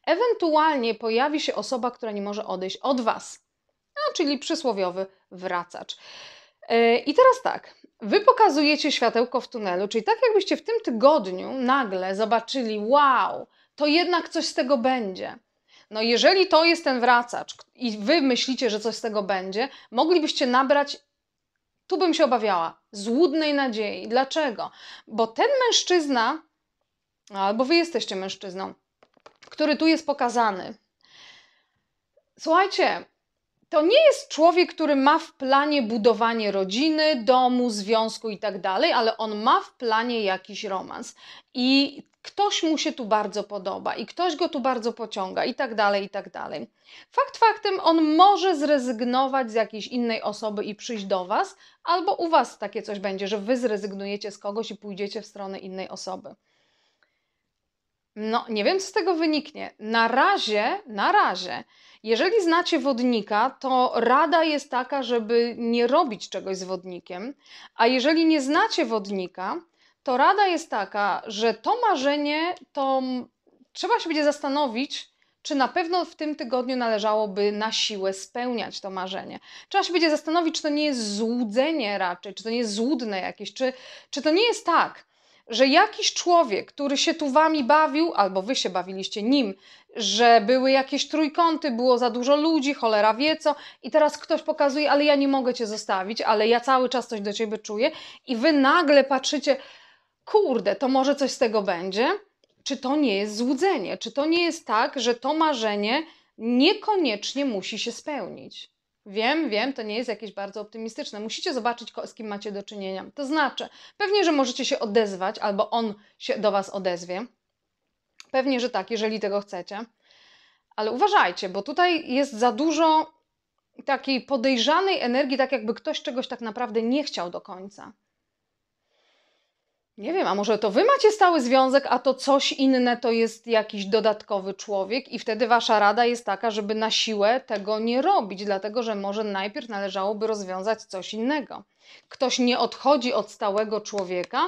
Ewentualnie pojawi się osoba, która nie może odejść od Was, no, czyli przysłowiowy wracacz. E, I teraz tak, Wy pokazujecie światełko w tunelu, czyli tak jakbyście w tym tygodniu nagle zobaczyli, wow, to jednak coś z tego będzie. No, jeżeli to jest ten wracacz i wy myślicie, że coś z tego będzie, moglibyście nabrać, tu bym się obawiała, złudnej nadziei. Dlaczego? Bo ten mężczyzna, albo wy jesteście mężczyzną, który tu jest pokazany. Słuchajcie, to nie jest człowiek, który ma w planie budowanie rodziny, domu, związku i tak dalej, ale on ma w planie jakiś romans. I ktoś mu się tu bardzo podoba, i ktoś go tu bardzo pociąga, i tak dalej, i tak dalej. Fakt faktem, on może zrezygnować z jakiejś innej osoby i przyjść do Was, albo u Was takie coś będzie, że Wy zrezygnujecie z kogoś i pójdziecie w stronę innej osoby. No, nie wiem, co z tego wyniknie. Na razie, na razie, jeżeli znacie wodnika, to rada jest taka, żeby nie robić czegoś z wodnikiem, a jeżeli nie znacie wodnika, to rada jest taka, że to marzenie to trzeba się będzie zastanowić, czy na pewno w tym tygodniu należałoby na siłę spełniać to marzenie. Trzeba się będzie zastanowić, czy to nie jest złudzenie raczej, czy to nie jest złudne jakieś, czy, czy to nie jest tak, że jakiś człowiek, który się tu wami bawił, albo wy się bawiliście nim, że były jakieś trójkąty, było za dużo ludzi, cholera wie co, i teraz ktoś pokazuje, ale ja nie mogę cię zostawić, ale ja cały czas coś do ciebie czuję, i wy nagle patrzycie, kurde, to może coś z tego będzie? Czy to nie jest złudzenie? Czy to nie jest tak, że to marzenie niekoniecznie musi się spełnić? Wiem, wiem, to nie jest jakieś bardzo optymistyczne. Musicie zobaczyć, z kim macie do czynienia. To znaczy, pewnie, że możecie się odezwać, albo on się do Was odezwie. Pewnie, że tak, jeżeli tego chcecie. Ale uważajcie, bo tutaj jest za dużo takiej podejrzanej energii, tak jakby ktoś czegoś tak naprawdę nie chciał do końca. Nie wiem, a może to wy macie stały związek, a to coś inne to jest jakiś dodatkowy człowiek, i wtedy wasza rada jest taka, żeby na siłę tego nie robić, dlatego że może najpierw należałoby rozwiązać coś innego. Ktoś nie odchodzi od stałego człowieka,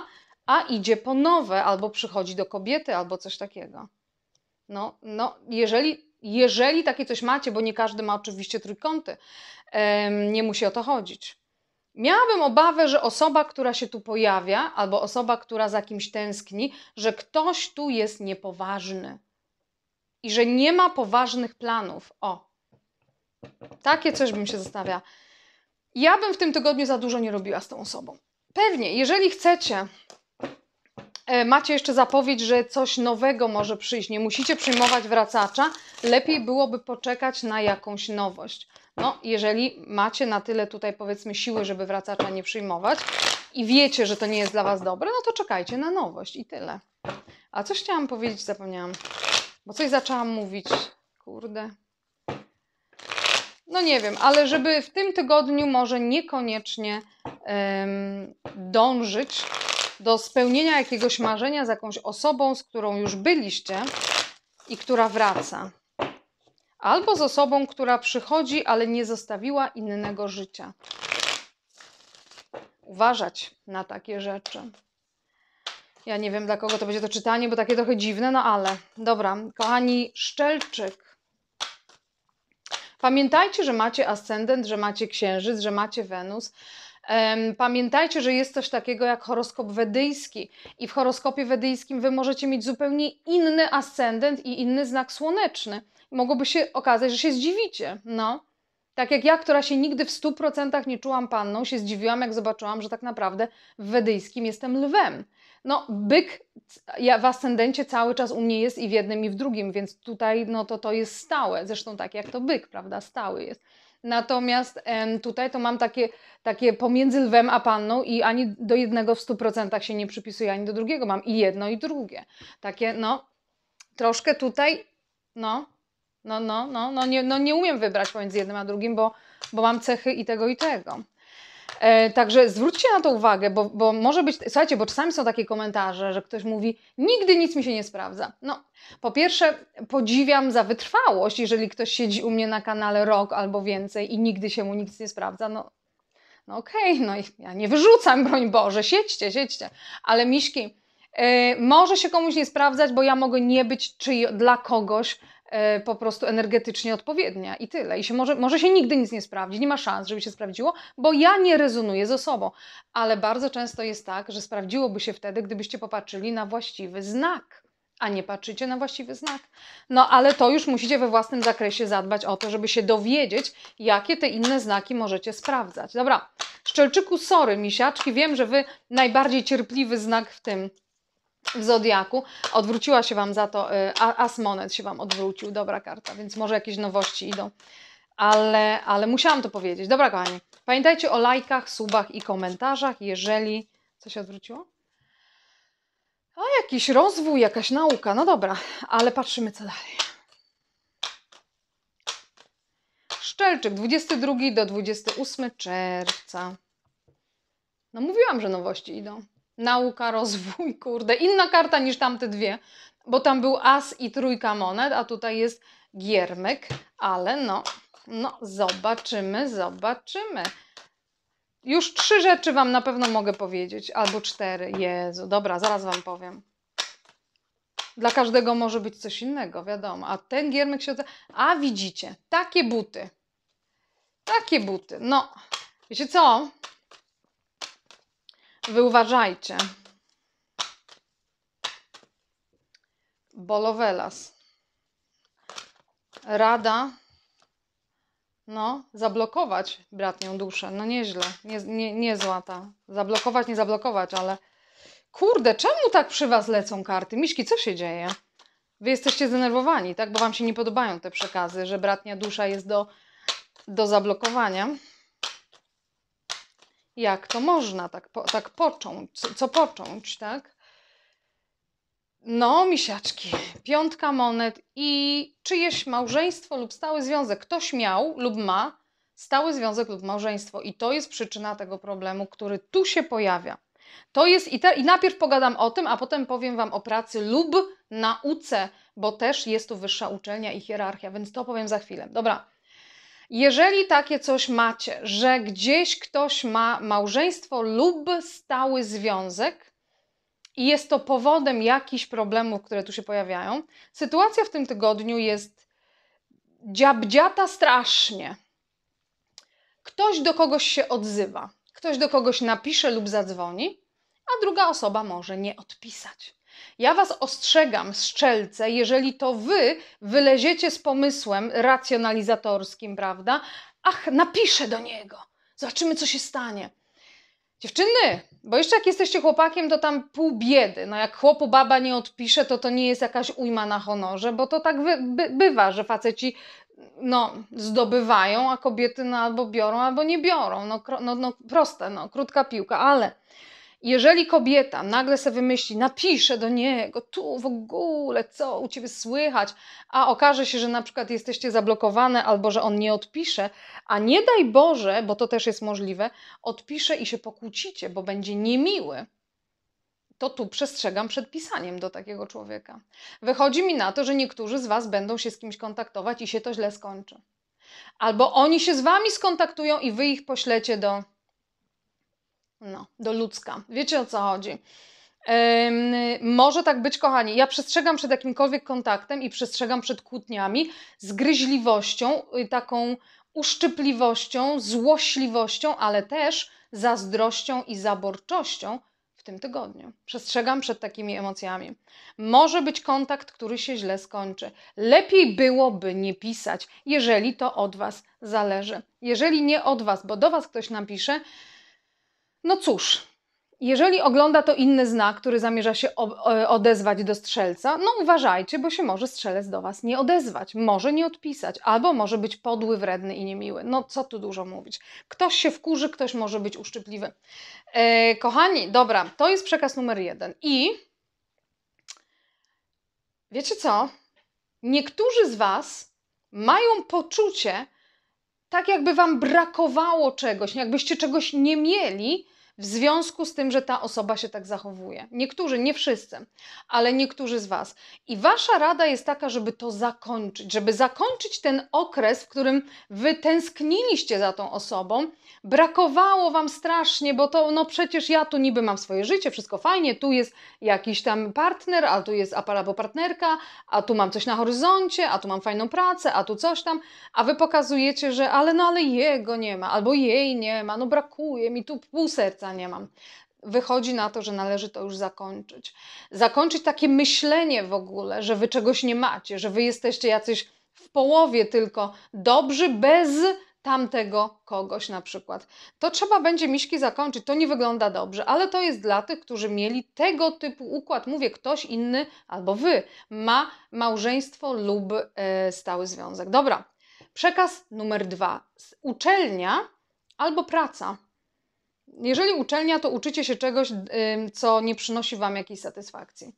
a idzie po nowe, albo przychodzi do kobiety, albo coś takiego. No, no jeżeli, jeżeli takie coś macie, bo nie każdy ma oczywiście trójkąty, nie musi o to chodzić. Miałabym obawę, że osoba, która się tu pojawia, albo osoba, która za kimś tęskni, że ktoś tu jest niepoważny i że nie ma poważnych planów. O, takie coś bym się zostawiała. Ja bym w tym tygodniu za dużo nie robiła z tą osobą. Pewnie, jeżeli chcecie, e, macie jeszcze zapowiedź, że coś nowego może przyjść. Nie musicie przyjmować wracacza. Lepiej byłoby poczekać na jakąś nowość. No, jeżeli macie na tyle tutaj powiedzmy siły, żeby wracacza nie przyjmować i wiecie, że to nie jest dla Was dobre, no to czekajcie na nowość i tyle. A coś chciałam powiedzieć, zapomniałam, bo coś zaczęłam mówić. Kurde. No nie wiem, ale żeby w tym tygodniu może niekoniecznie um, dążyć do spełnienia jakiegoś marzenia z jakąś osobą, z którą już byliście i która wraca albo z osobą, która przychodzi, ale nie zostawiła innego życia. Uważać na takie rzeczy. Ja nie wiem, dla kogo to będzie to czytanie, bo takie trochę dziwne, no ale dobra. Kochani, szczelczyk. Pamiętajcie, że macie ascendent, że macie księżyc, że macie Wenus. Pamiętajcie, że jest coś takiego jak horoskop wedyjski, i w horoskopie wedyjskim wy możecie mieć zupełnie inny ascendent i inny znak słoneczny mogłoby się okazać, że się zdziwicie. No. Tak jak ja, która się nigdy w 100% nie czułam panną, się zdziwiłam, jak zobaczyłam, że tak naprawdę w wedyjskim jestem lwem. No, byk ja, w ascendencie cały czas u mnie jest i w jednym, i w drugim, więc tutaj no, to, to jest stałe. Zresztą tak jak to byk, prawda, stały jest. Natomiast em, tutaj to mam takie, takie pomiędzy lwem a panną i ani do jednego w 100% się nie przypisuję, ani do drugiego. Mam i jedno, i drugie. Takie, no, troszkę tutaj, no, no, no, no, no nie, no nie umiem wybrać pomiędzy jednym a drugim, bo, bo mam cechy i tego, i tego. E, także zwróćcie na to uwagę, bo, bo może być, słuchajcie, bo czasami są takie komentarze, że ktoś mówi, nigdy nic mi się nie sprawdza. No, po pierwsze, podziwiam za wytrwałość, jeżeli ktoś siedzi u mnie na kanale rok albo więcej i nigdy się mu nic nie sprawdza, no, no okej, okay, no i ja nie wyrzucam, broń Boże, siedźcie, siedźcie. Ale miśki, e, może się komuś nie sprawdzać, bo ja mogę nie być czy, dla kogoś E, po prostu energetycznie odpowiednia i tyle. I się może, może się nigdy nic nie sprawdzi, nie ma szans, żeby się sprawdziło, bo ja nie rezonuję z osobą. Ale bardzo często jest tak, że sprawdziłoby się wtedy, gdybyście popatrzyli na właściwy znak, a nie patrzycie na właściwy znak. No ale to już musicie we własnym zakresie zadbać o to, żeby się dowiedzieć, jakie te inne znaki możecie sprawdzać. Dobra, Szczelczyku, sorry, misiaczki, wiem, że wy najbardziej cierpliwy znak w tym w Zodiaku. Odwróciła się Wam za to, y, as monet się Wam odwrócił, dobra karta, więc może jakieś nowości idą. Ale, ale musiałam to powiedzieć. Dobra, kochani, pamiętajcie o lajkach, subach i komentarzach, jeżeli... Co się odwróciło? O, jakiś rozwój, jakaś nauka. No dobra, ale patrzymy co dalej. Szczelczyk, 22 do 28 czerwca. No mówiłam, że nowości idą nauka, (laughs) rozwój, kurde, inna karta niż tamte dwie, bo tam był as i trójka monet, a tutaj jest giermek, ale no, no, zobaczymy, zobaczymy. Już trzy rzeczy Wam na pewno mogę powiedzieć, albo cztery. Jezu, dobra, zaraz Wam powiem. Dla każdego może być coś innego, wiadomo. A ten giermek się... A widzicie, takie buty. Takie buty. No, wiecie co? wyuważajcie. uważajcie. Bolovelas. Rada. No, zablokować bratnią duszę. No nieźle, nie, nie, niezła ta. Zablokować, nie zablokować, ale... Kurde, czemu tak przy was lecą karty? Miśki, co się dzieje? Wy jesteście zdenerwowani, tak? Bo wam się nie podobają te przekazy, że bratnia dusza jest do, do zablokowania jak to można tak, po, tak począć, co, co począć, tak? No, misiaczki, piątka monet i czyjeś małżeństwo lub stały związek. Ktoś miał lub ma stały związek lub małżeństwo i to jest przyczyna tego problemu, który tu się pojawia. To jest i, te, i najpierw pogadam o tym, a potem powiem Wam o pracy lub nauce, bo też jest tu wyższa uczelnia i hierarchia, więc to powiem za chwilę. Dobra, jeżeli takie coś macie, że gdzieś ktoś ma małżeństwo lub stały związek i jest to powodem jakichś problemów, które tu się pojawiają, sytuacja w tym tygodniu jest dziabdziata strasznie. Ktoś do kogoś się odzywa, ktoś do kogoś napisze lub zadzwoni, a druga osoba może nie odpisać. Ja was ostrzegam, szczelce, jeżeli to wy wyleziecie z pomysłem racjonalizatorskim, prawda? Ach, napiszę do niego. Zobaczymy, co się stanie. Dziewczyny, bo jeszcze jak jesteście chłopakiem, to tam pół biedy. No jak chłopu baba nie odpisze, to to nie jest jakaś ujma na honorze, bo to tak wy, by, bywa, że faceci no, zdobywają, a kobiety no, albo biorą, albo nie biorą. No, no, no proste, no, krótka piłka, ale jeżeli kobieta nagle sobie wymyśli, napisze do niego, tu w ogóle, co u ciebie słychać, a okaże się, że na przykład jesteście zablokowane albo że on nie odpisze, a nie daj Boże, bo to też jest możliwe, odpisze i się pokłócicie, bo będzie niemiły, to tu przestrzegam przed pisaniem do takiego człowieka. Wychodzi mi na to, że niektórzy z Was będą się z kimś kontaktować i się to źle skończy. Albo oni się z Wami skontaktują i Wy ich poślecie do no, do ludzka. Wiecie o co chodzi. Może tak być, kochani. Ja przestrzegam przed jakimkolwiek kontaktem i przestrzegam przed kłótniami, zgryźliwością, y, taką uszczypliwością, złośliwością, ale też zazdrością i zaborczością w tym tygodniu. Przestrzegam przed takimi emocjami. Może być kontakt, który się źle skończy. Lepiej byłoby nie pisać, jeżeli to od Was zależy. Jeżeli nie od Was, bo do Was ktoś napisze, no cóż, jeżeli ogląda to inny znak, który zamierza się odezwać do strzelca, no uważajcie, bo się może strzelec do Was nie odezwać, może nie odpisać, albo może być podły, wredny i niemiły. No co tu dużo mówić. Ktoś się wkurzy, ktoś może być uszczypliwy. E, kochani, dobra, to jest przekaz numer jeden. I wiecie co? Niektórzy z Was mają poczucie, tak jakby wam brakowało czegoś, jakbyście czegoś nie mieli, w związku z tym, że ta osoba się tak zachowuje. Niektórzy, nie wszyscy, ale niektórzy z Was. I Wasza rada jest taka, żeby to zakończyć, żeby zakończyć ten okres, w którym Wy tęskniliście za tą osobą, brakowało Wam strasznie, bo to no przecież ja tu niby mam swoje życie, wszystko fajnie, tu jest jakiś tam partner, a tu jest apara, partnerka, a tu mam coś na horyzoncie, a tu mam fajną pracę, a tu coś tam, a Wy pokazujecie, że ale no ale jego nie ma, albo jej nie ma, no brakuje mi tu pół serca, nie mam. Wychodzi na to, że należy to już zakończyć. Zakończyć takie myślenie w ogóle, że wy czegoś nie macie, że wy jesteście jacyś w połowie tylko dobrzy, bez tamtego kogoś na przykład. To trzeba będzie miśki zakończyć, to nie wygląda dobrze, ale to jest dla tych, którzy mieli tego typu układ. Mówię, ktoś inny albo wy ma małżeństwo lub e, stały związek. Dobra, przekaz numer dwa. Uczelnia albo praca. Jeżeli uczelnia, to uczycie się czegoś, co nie przynosi Wam jakiejś satysfakcji.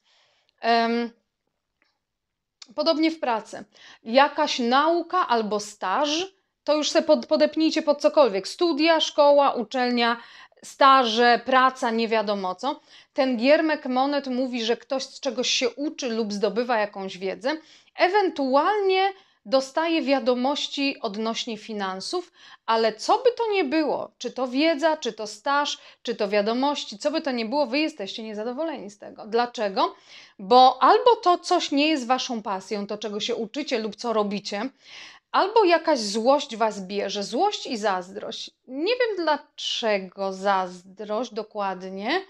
Podobnie w pracy. Jakaś nauka albo staż, to już sobie podepnijcie pod cokolwiek. Studia, szkoła, uczelnia, staże, praca, nie wiadomo co. Ten Giermek Monet mówi, że ktoś z czegoś się uczy lub zdobywa jakąś wiedzę. Ewentualnie dostaje wiadomości odnośnie finansów, ale co by to nie było, czy to wiedza, czy to staż, czy to wiadomości, co by to nie było, wy jesteście niezadowoleni z tego. Dlaczego? Bo albo to coś nie jest waszą pasją, to czego się uczycie lub co robicie, albo jakaś złość was bierze, złość i zazdrość. Nie wiem dlaczego zazdrość dokładnie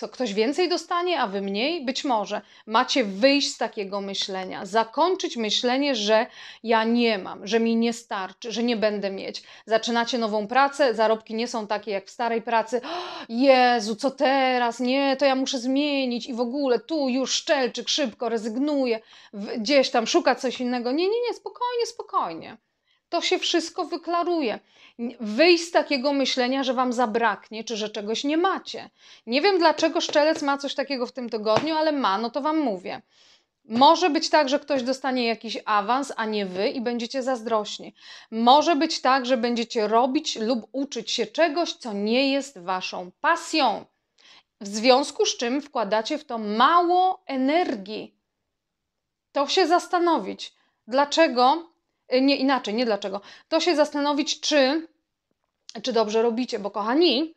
co ktoś więcej dostanie, a wy mniej? Być może. Macie wyjść z takiego myślenia, zakończyć myślenie, że ja nie mam, że mi nie starczy, że nie będę mieć. Zaczynacie nową pracę, zarobki nie są takie jak w starej pracy. Jezu, co teraz? Nie, to ja muszę zmienić i w ogóle tu już szczelczyk szybko rezygnuje, gdzieś tam szuka coś innego. Nie, nie, nie, spokojnie, spokojnie. To się wszystko wyklaruje wyjść z takiego myślenia, że wam zabraknie czy że czegoś nie macie. Nie wiem dlaczego szczelec ma coś takiego w tym tygodniu, ale ma, no to wam mówię. Może być tak, że ktoś dostanie jakiś awans, a nie wy i będziecie zazdrośni. Może być tak, że będziecie robić lub uczyć się czegoś, co nie jest waszą pasją. W związku z czym wkładacie w to mało energii. To się zastanowić, dlaczego, nie inaczej, nie dlaczego, to się zastanowić, czy czy dobrze robicie, bo kochani,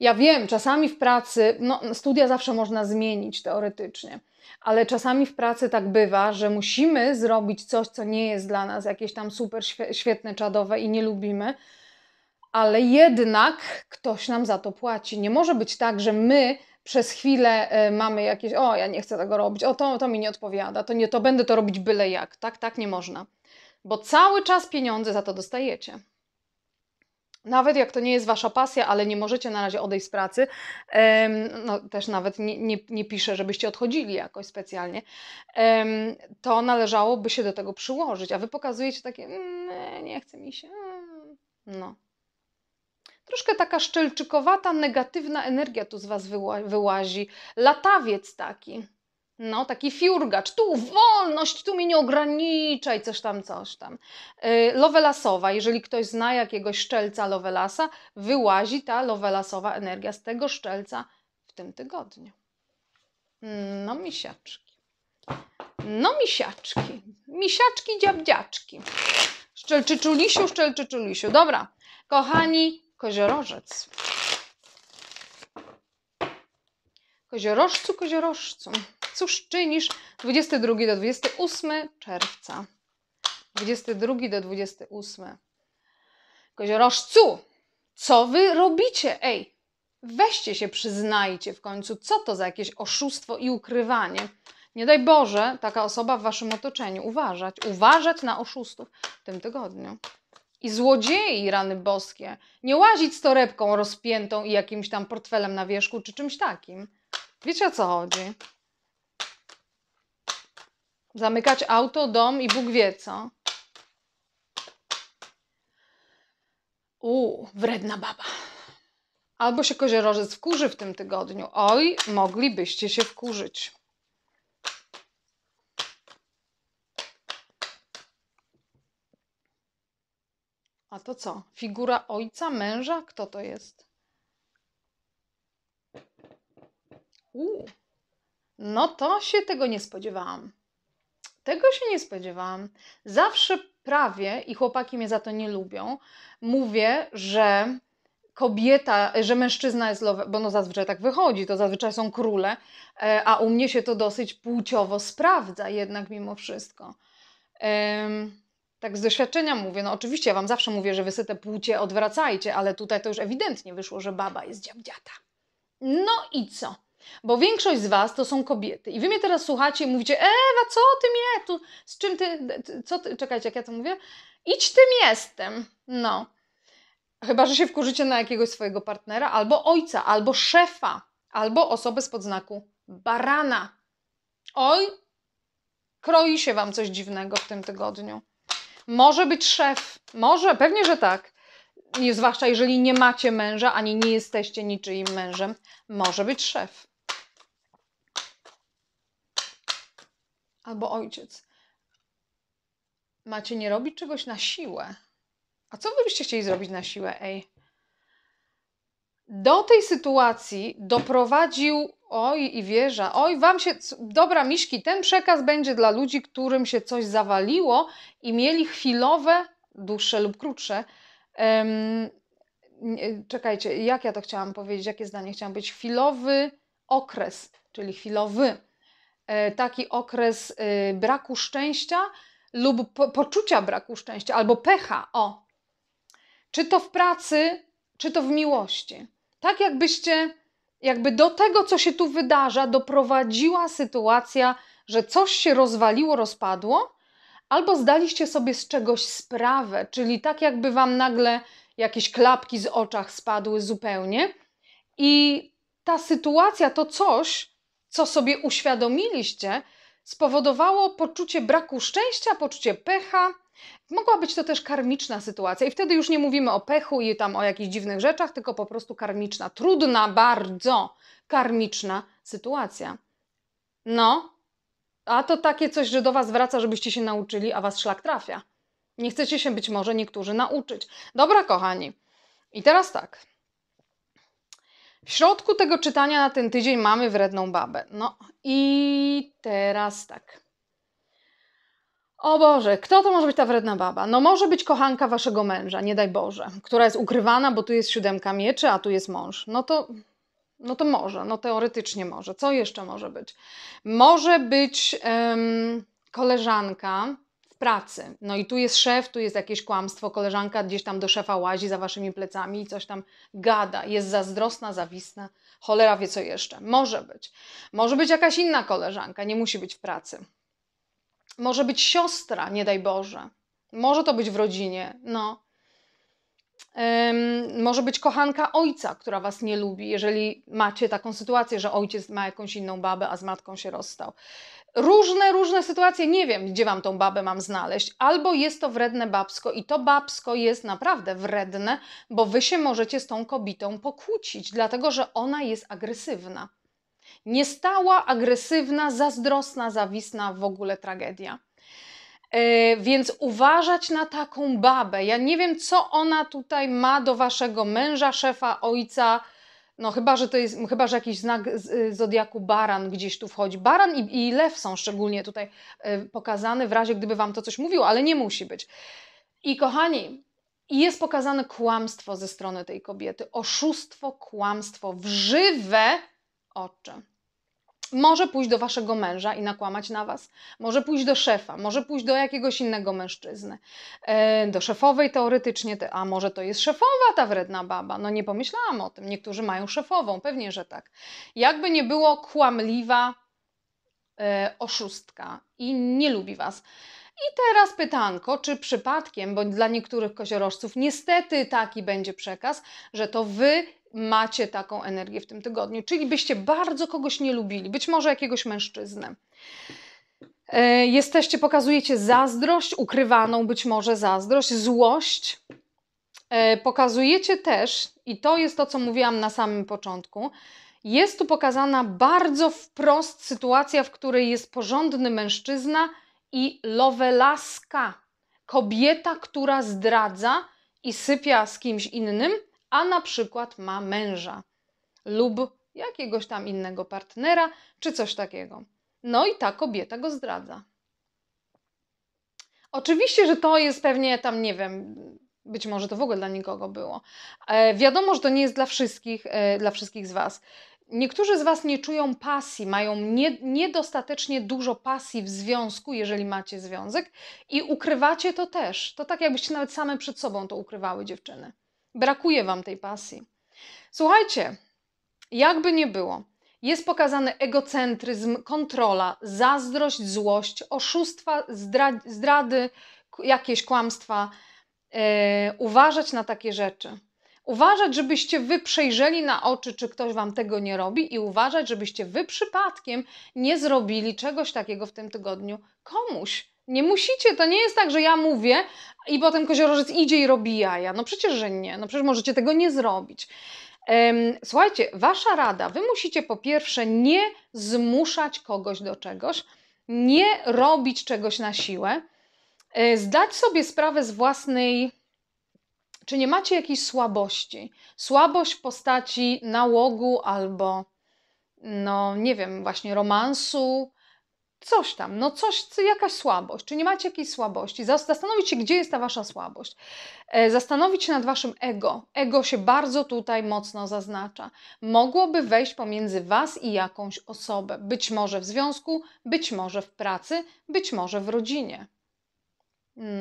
ja wiem, czasami w pracy, no, studia zawsze można zmienić teoretycznie, ale czasami w pracy tak bywa, że musimy zrobić coś, co nie jest dla nas jakieś tam super świetne, czadowe i nie lubimy, ale jednak ktoś nam za to płaci. Nie może być tak, że my przez chwilę e, mamy jakieś, o, ja nie chcę tego robić, o, to, to mi nie odpowiada, to, nie, to będę to robić byle jak. Tak, tak nie można, bo cały czas pieniądze za to dostajecie. Nawet jak to nie jest wasza pasja, ale nie możecie na razie odejść z pracy, no też nawet nie, nie, nie piszę, żebyście odchodzili jakoś specjalnie, to należałoby się do tego przyłożyć. A wy pokazujecie takie, mm, nie chce mi się. Mm, no. Troszkę taka szczelczykowata, negatywna energia tu z was wyłazi, latawiec taki. No, taki fiurgacz. Tu wolność, tu mnie nie ograniczaj, coś tam, coś tam. Y, Lowelasowa, Lovelasowa, jeżeli ktoś zna jakiegoś szczelca Lovelasa, wyłazi ta Lovelasowa energia z tego szczelca w tym tygodniu. No, misiaczki. No, misiaczki. Misiaczki, dziabdziaczki. Szczelczyczulisiu, szczelczyczulisiu. Dobra, kochani, koziorożec. Koziorożcu, koziorożcu cóż czynisz? 22 do 28 czerwca. 22 do 28. Koziorożcu, co wy robicie? Ej, weźcie się, przyznajcie w końcu, co to za jakieś oszustwo i ukrywanie. Nie daj Boże, taka osoba w waszym otoczeniu. Uważać, uważać na oszustów w tym tygodniu. I złodziei, rany boskie. Nie łazić z torebką rozpiętą i jakimś tam portfelem na wierzchu czy czymś takim. Wiecie o co chodzi? Zamykać auto, dom i Bóg wie co. Uuu, wredna baba. Albo się koziorożec wkurzy w tym tygodniu. Oj, moglibyście się wkurzyć. A to co? Figura ojca, męża? Kto to jest? Uuu. No to się tego nie spodziewałam. Tego się nie spodziewałam. Zawsze prawie, i chłopaki mnie za to nie lubią, mówię, że kobieta, że mężczyzna jest lover, bo no zazwyczaj tak wychodzi, to zazwyczaj są króle, e, a u mnie się to dosyć płciowo sprawdza jednak mimo wszystko. Um, tak z doświadczenia mówię, no oczywiście ja Wam zawsze mówię, że wysyte płcie odwracajcie, ale tutaj to już ewidentnie wyszło, że baba jest dziabdziata. No i co? Bo większość z Was to są kobiety. I Wy mnie teraz słuchacie i mówicie, Ewa, co ty mnie, tu, z czym ty, co ty, czekajcie, jak ja to mówię? Idź tym jestem. No. Chyba, że się wkurzycie na jakiegoś swojego partnera, albo ojca, albo szefa, albo osobę z podznaku barana. Oj, kroi się Wam coś dziwnego w tym tygodniu. Może być szef, może, pewnie, że tak. zwłaszcza jeżeli nie macie męża, ani nie jesteście niczyim mężem, może być szef. albo ojciec. Macie nie robić czegoś na siłę. A co wy byście chcieli zrobić na siłę, ej? Do tej sytuacji doprowadził, oj i wieża, oj wam się, dobra Miszki, ten przekaz będzie dla ludzi, którym się coś zawaliło i mieli chwilowe, dłuższe lub krótsze, czekajcie, jak ja to chciałam powiedzieć, jakie zdanie chciałam być? Chwilowy okres, czyli chwilowy E, taki okres e, braku szczęścia lub po poczucia braku szczęścia albo pecha. O, czy to w pracy, czy to w miłości. Tak jakbyście, jakby do tego, co się tu wydarza, doprowadziła sytuacja, że coś się rozwaliło, rozpadło, albo zdaliście sobie z czegoś sprawę, czyli tak jakby wam nagle jakieś klapki z oczach spadły zupełnie i ta sytuacja, to coś, co sobie uświadomiliście, spowodowało poczucie braku szczęścia, poczucie pecha. Mogła być to też karmiczna sytuacja, i wtedy już nie mówimy o pechu i tam o jakichś dziwnych rzeczach, tylko po prostu karmiczna, trudna, bardzo karmiczna sytuacja. No, a to takie coś, że do Was wraca, żebyście się nauczyli, a Was szlak trafia. Nie chcecie się być może niektórzy nauczyć. Dobra, kochani. I teraz tak. W środku tego czytania na ten tydzień mamy wredną babę. No i teraz tak. O Boże, kto to może być ta wredna baba? No może być kochanka waszego męża, nie daj Boże, która jest ukrywana, bo tu jest siódemka mieczy, a tu jest mąż. No to, no to może, no teoretycznie może. Co jeszcze może być? Może być um, koleżanka, pracy. No i tu jest szef, tu jest jakieś kłamstwo, koleżanka gdzieś tam do szefa łazi za waszymi plecami i coś tam gada, jest zazdrosna, zawisna, cholera wie co jeszcze. Może być. Może być jakaś inna koleżanka, nie musi być w pracy. Może być siostra, nie daj Boże. Może to być w rodzinie, no. Ym, może być kochanka ojca, która was nie lubi, jeżeli macie taką sytuację, że ojciec ma jakąś inną babę, a z matką się rozstał różne, różne sytuacje. Nie wiem, gdzie wam tą babę mam znaleźć. Albo jest to wredne babsko i to babsko jest naprawdę wredne, bo wy się możecie z tą kobietą pokłócić, dlatego że ona jest agresywna. Niestała, agresywna, zazdrosna, zawisna, w ogóle tragedia. Yy, więc uważać na taką babę. Ja nie wiem, co ona tutaj ma do waszego męża, szefa, ojca, no chyba, że to jest, chyba, że jakiś znak z, y, zodiaku baran gdzieś tu wchodzi. Baran i, i lew są szczególnie tutaj y, pokazane, w razie gdyby Wam to coś mówiło, ale nie musi być. I kochani, jest pokazane kłamstwo ze strony tej kobiety, oszustwo, kłamstwo w żywe oczy. Może pójść do waszego męża i nakłamać na was, może pójść do szefa, może pójść do jakiegoś innego mężczyzny, e, do szefowej teoretycznie, a może to jest szefowa ta wredna baba. No nie pomyślałam o tym. Niektórzy mają szefową, pewnie, że tak. Jakby nie było kłamliwa e, oszustka i nie lubi was. I teraz pytanko, czy przypadkiem, bo dla niektórych koziorożców niestety taki będzie przekaz, że to wy macie taką energię w tym tygodniu, czyli byście bardzo kogoś nie lubili, być może jakiegoś mężczyznę. E, jesteście, pokazujecie zazdrość, ukrywaną być może zazdrość, złość. E, pokazujecie też, i to jest to, co mówiłam na samym początku, jest tu pokazana bardzo wprost sytuacja, w której jest porządny mężczyzna i lowelaska, kobieta, która zdradza i sypia z kimś innym, a na przykład ma męża lub jakiegoś tam innego partnera czy coś takiego. No i ta kobieta go zdradza. Oczywiście, że to jest pewnie tam, nie wiem, być może to w ogóle dla nikogo było. E, wiadomo, że to nie jest dla wszystkich, e, dla wszystkich z Was. Niektórzy z Was nie czują pasji, mają nie, niedostatecznie dużo pasji w związku, jeżeli macie związek, i ukrywacie to też. To tak, jakbyście nawet same przed sobą to ukrywały dziewczyny. Brakuje wam tej pasji. Słuchajcie, jakby nie było, jest pokazany egocentryzm, kontrola, zazdrość, złość, oszustwa, zdra zdrady, jakieś kłamstwa. Yy, uważać na takie rzeczy. Uważać, żebyście wy przejrzeli na oczy, czy ktoś wam tego nie robi, i uważać, żebyście wy przypadkiem nie zrobili czegoś takiego w tym tygodniu komuś. Nie musicie, to nie jest tak, że ja mówię i potem koziorożec idzie i robi jaja. No przecież, że nie. No przecież możecie tego nie zrobić. Słuchajcie, wasza rada, wy musicie po pierwsze nie zmuszać kogoś do czegoś, nie robić czegoś na siłę, e, zdać sobie sprawę z własnej, czy nie macie jakiejś słabości. Słabość w postaci nałogu albo, no nie wiem, właśnie romansu, coś tam, no coś, jakaś słabość, czy nie macie jakiejś słabości, zastanowić się, gdzie jest ta wasza słabość, e, zastanowić się nad waszym ego. Ego się bardzo tutaj mocno zaznacza. Mogłoby wejść pomiędzy was i jakąś osobę, być może w związku, być może w pracy, być może w rodzinie.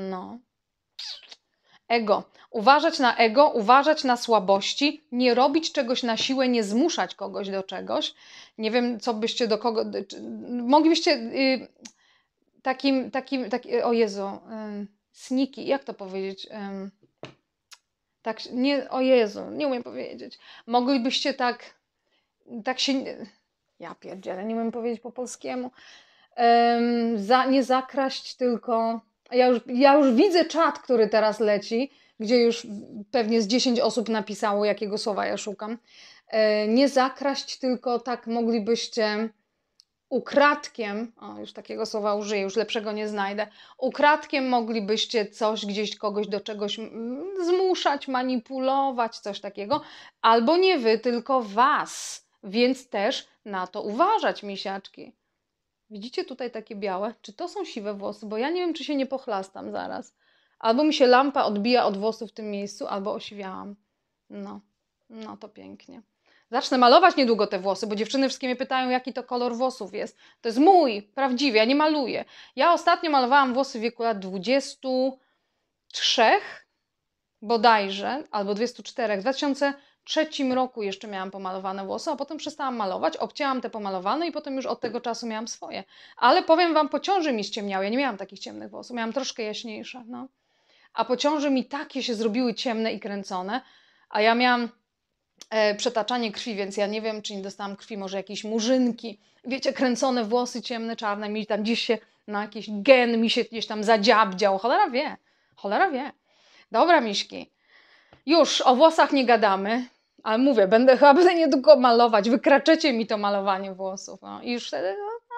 No ego. Uważać na ego, uważać na słabości, nie robić czegoś na siłę, nie zmuszać kogoś do czegoś. Nie wiem, co byście do kogo. Czy, moglibyście y, takim, takim, taki, y, o Jezu, y, sniki, jak to powiedzieć? Y, tak, nie, o Jezu, nie umiem powiedzieć. Moglibyście tak, tak się. Ja pierdzielę, nie umiem powiedzieć po polskiemu. Za, nie zakraść, tylko ja już, ja już widzę czat, który teraz leci, gdzie już pewnie z 10 osób napisało, jakiego słowa ja szukam. E, nie zakraść, tylko tak moglibyście ukradkiem, o już takiego słowa użyję, już lepszego nie znajdę, ukradkiem moglibyście coś gdzieś kogoś do czegoś mm, zmuszać, manipulować, coś takiego, albo nie wy, tylko was, więc też na to uważać, misiaczki. Widzicie tutaj takie białe? Czy to są siwe włosy? Bo ja nie wiem, czy się nie pochlastam zaraz. Albo mi się lampa odbija od włosów w tym miejscu, albo osiwiałam. No, no to pięknie. Zacznę malować niedługo te włosy, bo dziewczyny wszystkie mnie pytają, jaki to kolor włosów jest. To jest mój, prawdziwy, ja nie maluję. Ja ostatnio malowałam włosy w wieku lat 23 bodajże, albo 24, 2000 trzecim roku jeszcze miałam pomalowane włosy, a potem przestałam malować, obcięłam te pomalowane i potem już od tego czasu miałam swoje. Ale powiem Wam, po ciąży mi ściemniały, ja nie miałam takich ciemnych włosów, miałam troszkę jaśniejsze, no. A po ciąży mi takie się zrobiły ciemne i kręcone, a ja miałam e, przetaczanie krwi, więc ja nie wiem, czy nie dostałam krwi, może jakieś murzynki, wiecie, kręcone włosy ciemne, czarne, mi tam gdzieś się, na jakiś gen mi się gdzieś tam zadziabdział, cholera wie, cholera wie. Dobra, Miśki, już o włosach nie gadamy, ale mówię, będę (laughs) chyba będę niedługo malować, wykraczycie mi to malowanie włosów. No. I już wtedy no, no,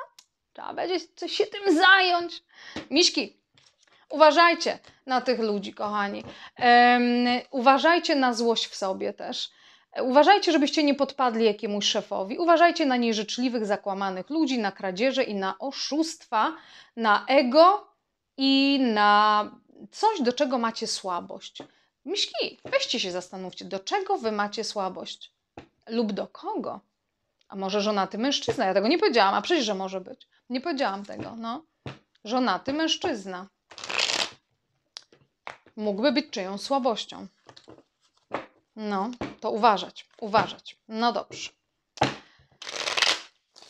trzeba będzie coś się tym zająć. Miśki, uważajcie na tych ludzi, kochani. Um, uważajcie na złość w sobie też. Uważajcie, żebyście nie podpadli jakiemuś szefowi. Uważajcie na nieżyczliwych, zakłamanych ludzi, na kradzieże i na oszustwa, na ego i na coś, do czego macie słabość. Miśki, weźcie się zastanówcie, do czego wy macie słabość lub do kogo. A może żonaty mężczyzna? Ja tego nie powiedziałam, a przecież, że może być. Nie powiedziałam tego, no. Żonaty mężczyzna. Mógłby być czyją słabością. No, to uważać, uważać. No dobrze.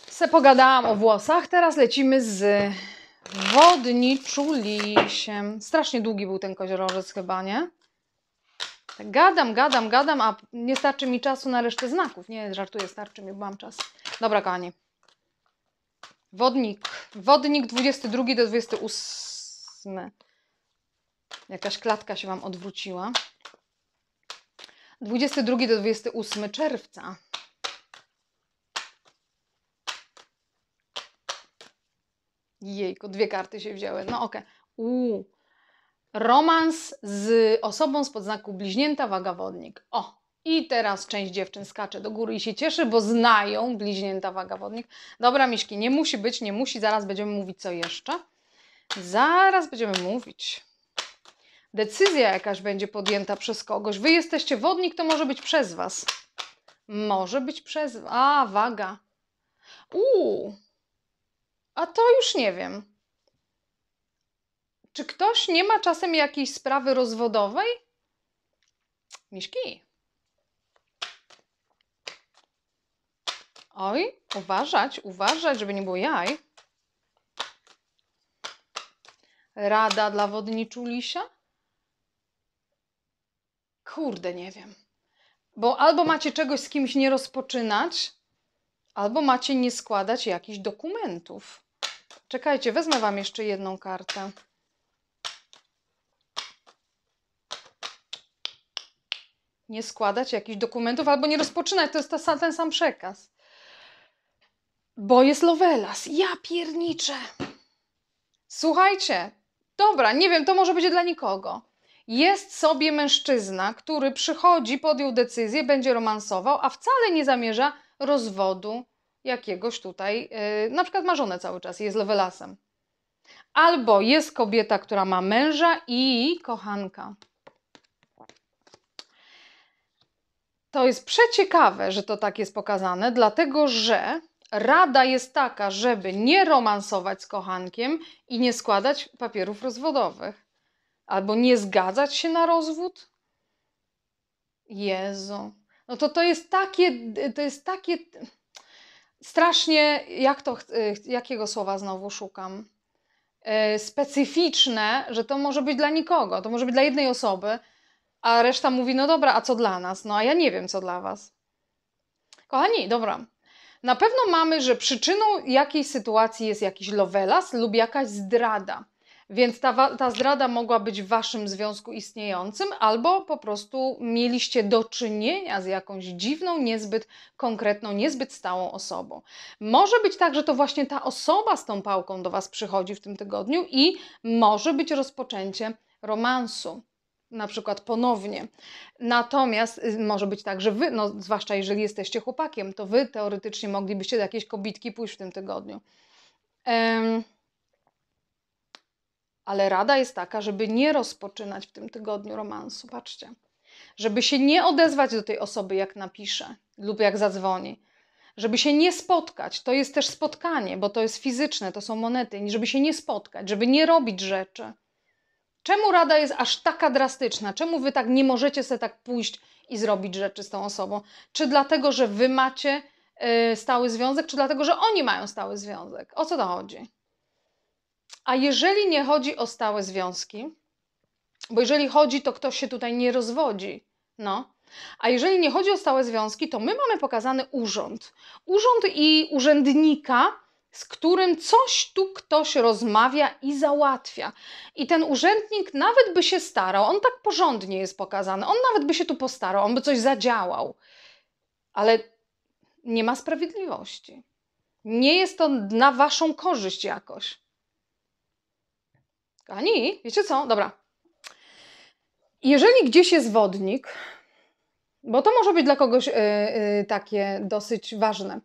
Se pogadałam o włosach, teraz lecimy z wodniczulisiem. Strasznie długi był ten koziorożec chyba, nie? Tak gadam, gadam, gadam, a nie starczy mi czasu na resztę znaków. Nie, żartuję, starczy mi, bo mam czas. Dobra, kochani. Wodnik. Wodnik 22 do 28. Jakaś klatka się Wam odwróciła. 22 do 28 czerwca. Jejko, dwie karty się wzięły. No okej. Okay. Uuu. Romans z osobą z podznaku bliźnięta waga wodnik. O, i teraz część dziewczyn skacze do góry i się cieszy, bo znają bliźnięta waga wodnik. Dobra, miszki, nie musi być, nie musi. Zaraz będziemy mówić co jeszcze. Zaraz będziemy mówić. Decyzja jakaś będzie podjęta przez kogoś. Wy jesteście wodnik, to może być przez was. Może być przez... A, waga. Uuu. A to już nie wiem. Czy ktoś nie ma czasem jakiejś sprawy rozwodowej? Miszki. Oj, uważać, uważać, żeby nie było jaj. Rada dla wodniczulisia? Kurde, nie wiem. Bo albo macie czegoś z kimś nie rozpoczynać, albo macie nie składać jakichś dokumentów. Czekajcie, wezmę Wam jeszcze jedną kartę. nie składać jakichś dokumentów albo nie rozpoczynać. To jest ta, ten sam przekaz. Bo jest Lovelas. Ja pierniczę. Słuchajcie, dobra, nie wiem, to może będzie dla nikogo. Jest sobie mężczyzna, który przychodzi, podjął decyzję, będzie romansował, a wcale nie zamierza rozwodu jakiegoś tutaj, yy, na przykład ma żonę cały czas, jest lewelasem. Albo jest kobieta, która ma męża i kochanka. To jest przeciekawe, że to tak jest pokazane, dlatego że rada jest taka, żeby nie romansować z kochankiem i nie składać papierów rozwodowych. Albo nie zgadzać się na rozwód. Jezu. No to to jest takie, to jest takie strasznie, jak to, jakiego słowa znowu szukam? E, specyficzne, że to może być dla nikogo, to może być dla jednej osoby, a reszta mówi, no dobra, a co dla nas? No a ja nie wiem, co dla was. Kochani, dobra. Na pewno mamy, że przyczyną jakiejś sytuacji jest jakiś lovelas lub jakaś zdrada. Więc ta, ta zdrada mogła być w waszym związku istniejącym, albo po prostu mieliście do czynienia z jakąś dziwną, niezbyt konkretną, niezbyt stałą osobą. Może być tak, że to właśnie ta osoba z tą pałką do was przychodzi w tym tygodniu i może być rozpoczęcie romansu na przykład ponownie. Natomiast y, może być tak, że wy, no, zwłaszcza jeżeli jesteście chłopakiem, to wy teoretycznie moglibyście do jakiejś kobitki pójść w tym tygodniu. Um, ale rada jest taka, żeby nie rozpoczynać w tym tygodniu romansu, patrzcie. Żeby się nie odezwać do tej osoby, jak napisze lub jak zadzwoni. Żeby się nie spotkać, to jest też spotkanie, bo to jest fizyczne, to są monety, żeby się nie spotkać, żeby nie robić rzeczy Czemu rada jest aż taka drastyczna? Czemu wy tak nie możecie sobie tak pójść i zrobić rzeczy z tą osobą? Czy dlatego, że wy macie yy, stały związek, czy dlatego, że oni mają stały związek? O co to chodzi? A jeżeli nie chodzi o stałe związki, bo jeżeli chodzi, to ktoś się tutaj nie rozwodzi, no. A jeżeli nie chodzi o stałe związki, to my mamy pokazany urząd. Urząd i urzędnika z którym coś tu ktoś rozmawia i załatwia. I ten urzędnik nawet by się starał, on tak porządnie jest pokazany, on nawet by się tu postarał, on by coś zadziałał, ale nie ma sprawiedliwości. Nie jest to na waszą korzyść jakoś. Ani, wiecie co? Dobra. Jeżeli gdzieś jest wodnik, bo to może być dla kogoś y, y, takie dosyć ważne.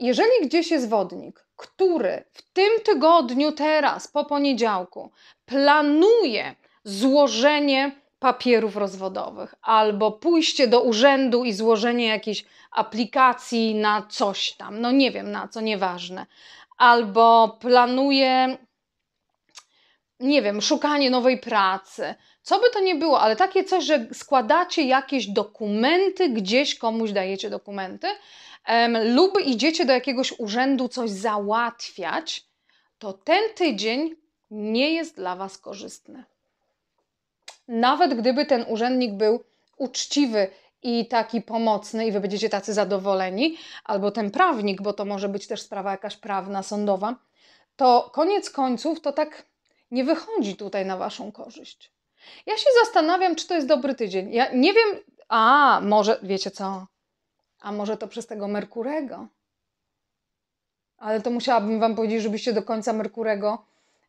Jeżeli gdzieś jest wodnik, który w tym tygodniu, teraz, po poniedziałku, planuje złożenie papierów rozwodowych albo pójście do urzędu i złożenie jakiejś aplikacji na coś tam, no nie wiem na co, nieważne, albo planuje, nie wiem, szukanie nowej pracy, co by to nie było, ale takie coś, że składacie jakieś dokumenty, gdzieś komuś dajecie dokumenty um, lub idziecie do jakiegoś urzędu coś załatwiać, to ten tydzień nie jest dla Was korzystny. Nawet gdyby ten urzędnik był uczciwy i taki pomocny i Wy będziecie tacy zadowoleni, albo ten prawnik, bo to może być też sprawa jakaś prawna, sądowa, to koniec końców to tak nie wychodzi tutaj na Waszą korzyść. Ja się zastanawiam, czy to jest dobry tydzień. Ja nie wiem, a może, wiecie co? A może to przez tego Merkurego? Ale to musiałabym Wam powiedzieć, żebyście do końca Merkurego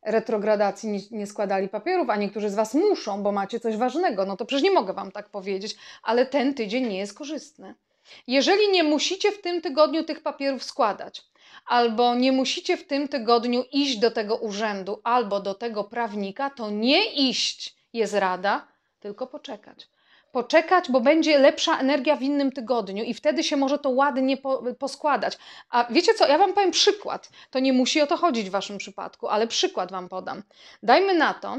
retrogradacji nie, nie, składali papierów, a niektórzy z Was muszą, bo macie coś ważnego. No to przecież nie mogę Wam tak powiedzieć, ale ten tydzień nie jest korzystny. Jeżeli nie musicie w tym tygodniu tych papierów składać, albo nie musicie w tym tygodniu iść do tego urzędu, albo do tego prawnika, to nie iść. Jest rada, tylko poczekać. Poczekać, bo będzie lepsza energia w innym tygodniu i wtedy się może to ładnie po, poskładać. A wiecie co, ja Wam powiem przykład. To nie musi o to chodzić w Waszym przypadku, ale przykład Wam podam. Dajmy na to,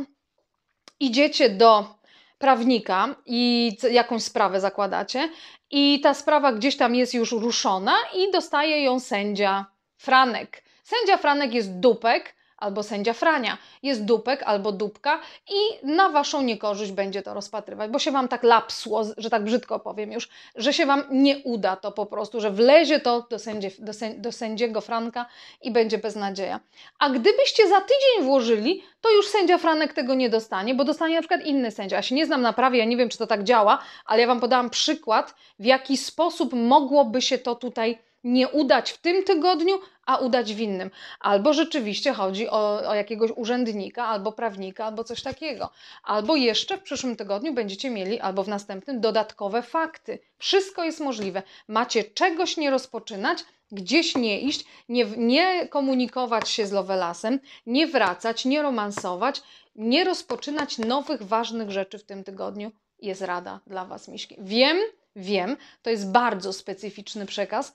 idziecie do prawnika i jakąś sprawę zakładacie, i ta sprawa gdzieś tam jest już ruszona, i dostaje ją sędzia Franek. Sędzia Franek jest dupek, albo sędzia Frania. Jest dupek albo dupka i na waszą niekorzyść będzie to rozpatrywać, bo się wam tak lapsło, że tak brzydko powiem już, że się wam nie uda to po prostu, że wlezie to do, sędzie, do, sęd do sędziego Franka i będzie beznadzieja. A gdybyście za tydzień włożyli, to już sędzia Franek tego nie dostanie, bo dostanie na przykład inny sędzia. Ja się nie znam na prawie, ja nie wiem, czy to tak działa, ale ja wam podałam przykład, w jaki sposób mogłoby się to tutaj nie udać w tym tygodniu, a udać w innym. Albo rzeczywiście chodzi o, o, jakiegoś urzędnika, albo prawnika, albo coś takiego. Albo jeszcze w przyszłym tygodniu będziecie mieli, albo w następnym, dodatkowe fakty. Wszystko jest możliwe. Macie czegoś nie rozpoczynać, gdzieś nie iść, nie, nie komunikować się z Lovelasem, nie wracać, nie romansować, nie rozpoczynać nowych, ważnych rzeczy w tym tygodniu. Jest rada dla Was, Miśki. Wiem, wiem, to jest bardzo specyficzny przekaz,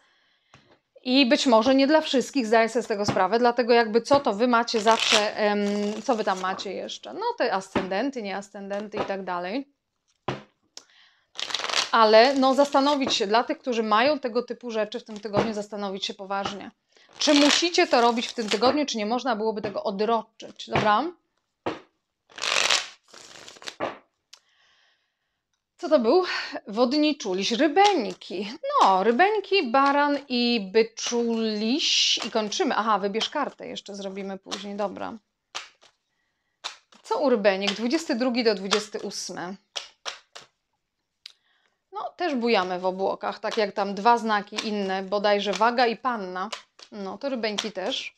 i być może nie dla wszystkich zdaję sobie z tego sprawę, dlatego jakby co to wy macie zawsze, co wy tam macie jeszcze? No te ascendenty, nie ascendenty i tak dalej. Ale no zastanowić się, dla tych, którzy mają tego typu rzeczy w tym tygodniu, zastanowić się poważnie. Czy musicie to robić w tym tygodniu, czy nie można byłoby tego odroczyć, dobra? Co to był? Wodniczuliś, rybeńki. No, rybeńki, baran i byczuliś. I kończymy. Aha, wybierz kartę jeszcze zrobimy później. Dobra. Co u rybenik? 22 do 28. No, też bujamy w obłokach, tak jak tam dwa znaki inne, bodajże waga i panna. No, to rybeńki też.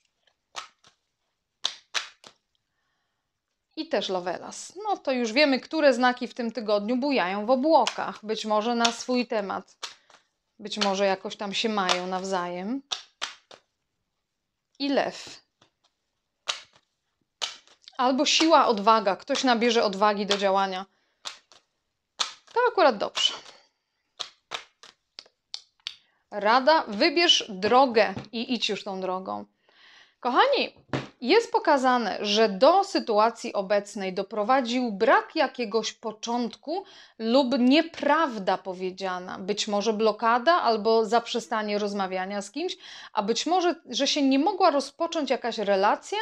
i też Lovelas. No to już wiemy, które znaki w tym tygodniu bujają w obłokach. Być może na swój temat. Być może jakoś tam się mają nawzajem. I lew. Albo siła, odwaga. Ktoś nabierze odwagi do działania. To akurat dobrze. Rada, wybierz drogę i idź już tą drogą. Kochani, jest pokazane, że do sytuacji obecnej doprowadził brak jakiegoś początku lub nieprawda powiedziana, być może blokada albo zaprzestanie rozmawiania z kimś, a być może, że się nie mogła rozpocząć jakaś relacja,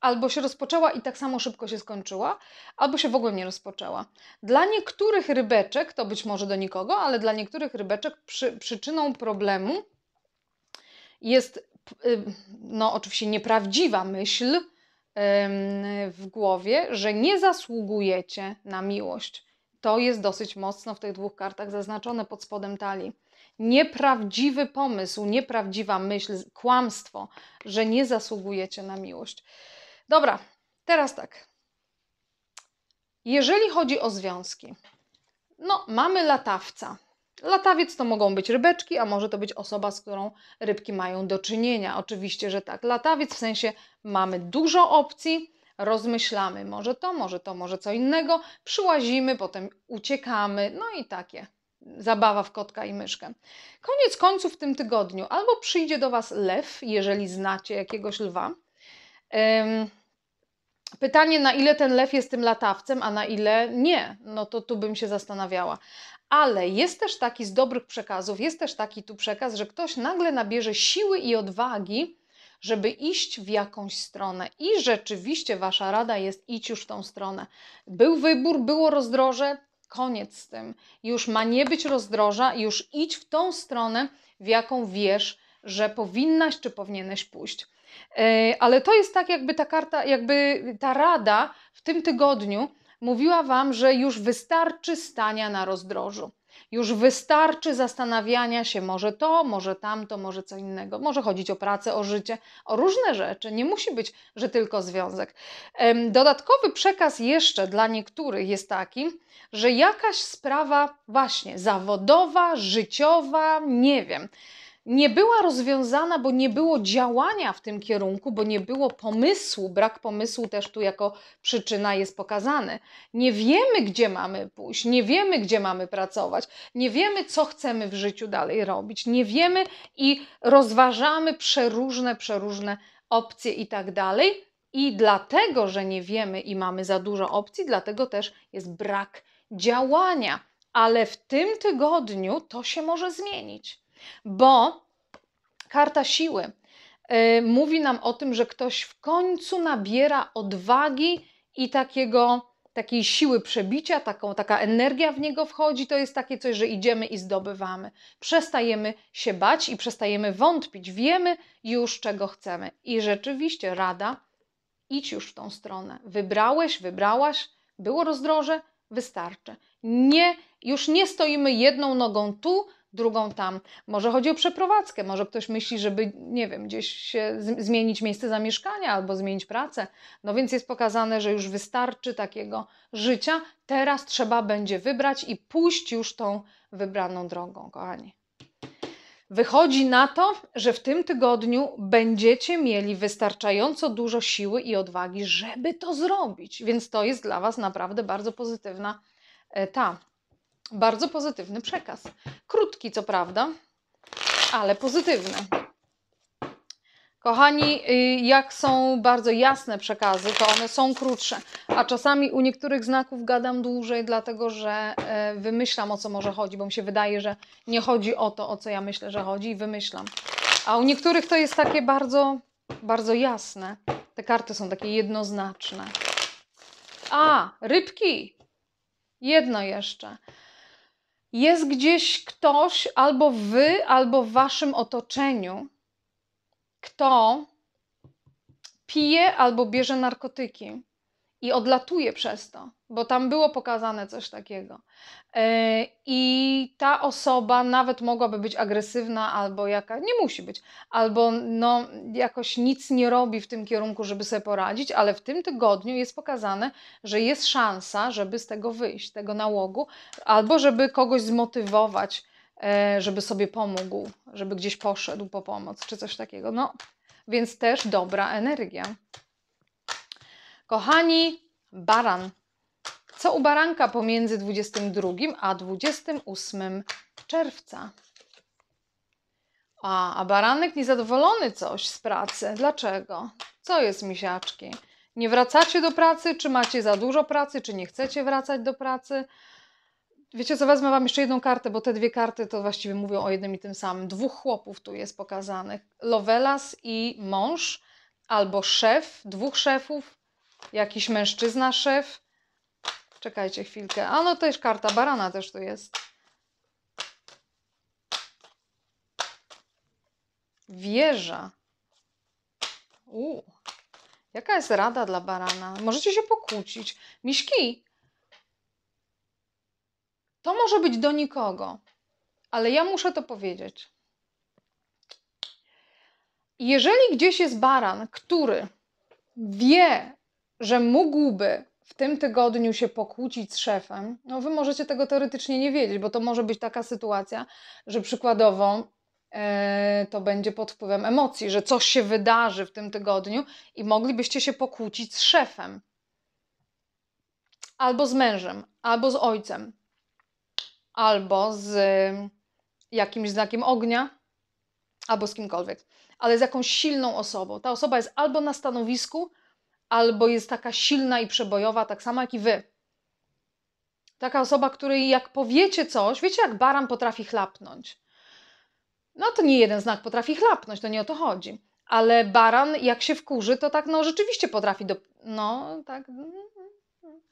albo się rozpoczęła i tak samo szybko się skończyła, albo się w ogóle nie rozpoczęła. Dla niektórych rybeczek, to być może do nikogo, ale dla niektórych rybeczek przy, przyczyną problemu jest Y, no oczywiście nieprawdziwa myśl w głowie, że nie zasługujecie na miłość. To jest dosyć mocno w tych dwóch kartach zaznaczone pod spodem talii. Nieprawdziwy pomysł, nieprawdziwa myśl, kłamstwo, że nie zasługujecie na miłość. Dobra, teraz tak. Jeżeli chodzi o związki, no mamy latawca, Latawiec to mogą być rybeczki, a może to być osoba, z którą rybki mają do czynienia. Oczywiście, że tak. Latawiec w sensie mamy dużo opcji, rozmyślamy, może to, może to, może co innego, przyłazimy, potem uciekamy, no i takie. Zabawa w kotka i myszkę. Koniec końców w tym tygodniu albo przyjdzie do Was lew, jeżeli znacie jakiegoś lwa. Pytanie, na ile ten lew jest tym latawcem, a na ile nie, no to tu bym się zastanawiała. Ale jest też taki z dobrych przekazów, jest też taki tu przekaz, że ktoś nagle nabierze siły i odwagi, żeby iść w jakąś stronę. I rzeczywiście Wasza rada jest idź już w tą stronę. Był wybór, było rozdroże, koniec z tym. Już ma nie być rozdroża, już idź w tą stronę, w jaką wiesz, że powinnaś czy powinieneś pójść. E, ale to jest tak, jakby ta karta, jakby ta rada w tym tygodniu Mówiła Wam, że już wystarczy stania na rozdrożu. Już wystarczy zastanawiania się, może to, może tamto, może co innego. Może chodzić o pracę, o życie, o różne rzeczy. Nie musi być, że tylko związek. Dodatkowy przekaz jeszcze dla niektórych jest taki, że jakaś sprawa, właśnie zawodowa, życiowa, nie wiem nie była rozwiązana, bo nie było działania w tym kierunku, bo nie było pomysłu. Brak pomysłu też tu jako przyczyna jest pokazany. Nie wiemy, gdzie mamy pójść, nie wiemy, gdzie mamy pracować, nie wiemy, co chcemy w życiu dalej robić, nie wiemy i rozważamy przeróżne, przeróżne opcje i tak dalej. I dlatego, że nie wiemy i mamy za dużo opcji, dlatego też jest brak działania. Ale w tym tygodniu to się może zmienić bo karta siły y, mówi nam o tym, że ktoś w końcu nabiera odwagi i takiego, takiej siły przebicia, taką, taka energia w niego wchodzi. To jest takie coś, że idziemy i zdobywamy. Przestajemy się bać i przestajemy wątpić. Wiemy już, czego chcemy. I rzeczywiście rada, idź już w tą stronę. Wybrałeś, wybrałaś, było rozdroże, wystarczy. Nie, już nie stoimy jedną nogą tu, drugą tam. Może chodzi o przeprowadzkę, może ktoś myśli, żeby, nie wiem, gdzieś się zmienić miejsce zamieszkania albo zmienić pracę. No więc jest pokazane, że już wystarczy takiego życia. Teraz trzeba będzie wybrać i pójść już tą wybraną drogą, kochani. Wychodzi na to, że w tym tygodniu będziecie mieli wystarczająco dużo siły i odwagi, żeby to zrobić. Więc to jest dla Was naprawdę bardzo pozytywna e, ta bardzo pozytywny przekaz. Krótki, co prawda, ale pozytywny. Kochani, y, jak są bardzo jasne przekazy, to one są krótsze, a czasami u niektórych znaków gadam dłużej, dlatego że e, wymyślam o co może chodzi, bo mi się wydaje, że nie chodzi o to, o co ja myślę, że chodzi i wymyślam. A u niektórych to jest takie bardzo, bardzo jasne. Te karty są takie jednoznaczne. A, rybki! Jedno jeszcze jest gdzieś ktoś albo wy, albo w waszym otoczeniu, kto pije albo bierze narkotyki i odlatuje przez to, bo tam było pokazane coś takiego, E, I ta osoba nawet mogłaby być agresywna, albo jaka, nie musi być, albo no, jakoś nic nie robi w tym kierunku, żeby sobie poradzić, ale w tym tygodniu jest pokazane, że jest szansa, żeby z tego wyjść, tego nałogu, albo żeby kogoś zmotywować, e, żeby sobie pomógł, żeby gdzieś poszedł po pomoc, czy coś takiego. No, więc też dobra energia. Kochani, baran co u baranka pomiędzy 22 a 28 czerwca. A, a baranek niezadowolony coś z pracy. Dlaczego? Co jest misiaczki? Nie wracacie do pracy? Czy macie za dużo pracy? Czy nie chcecie wracać do pracy? Wiecie co, wezmę Wam jeszcze jedną kartę, bo te dwie karty to właściwie mówią o jednym i tym samym. Dwóch chłopów tu jest pokazanych. Lovelas i mąż, albo szef, dwóch szefów, jakiś mężczyzna szef, Czekajcie chwilkę. A no też karta barana też tu jest. Wieża. U. Jaka jest rada dla barana? Możecie się pokłócić. Miśki. To może być do nikogo, ale ja muszę to powiedzieć. Jeżeli gdzieś jest baran, który wie, że mógłby w tym tygodniu się pokłócić z szefem, no wy możecie tego teoretycznie nie wiedzieć, bo to może być taka sytuacja, że przykładowo e, to będzie pod wpływem emocji, że coś się wydarzy w tym tygodniu i moglibyście się pokłócić z szefem, albo z mężem, albo z ojcem, albo z e, jakimś znakiem ognia, albo z kimkolwiek, ale z jakąś silną osobą. Ta osoba jest albo na stanowisku, albo jest taka silna i przebojowa, tak samo jak i wy. Taka osoba, której jak powiecie coś, wiecie, jak baran potrafi chlapnąć. No to nie jeden znak potrafi chlapnąć, to nie o to chodzi. Ale baran, jak się wkurzy, to tak, no rzeczywiście potrafi, do, no tak,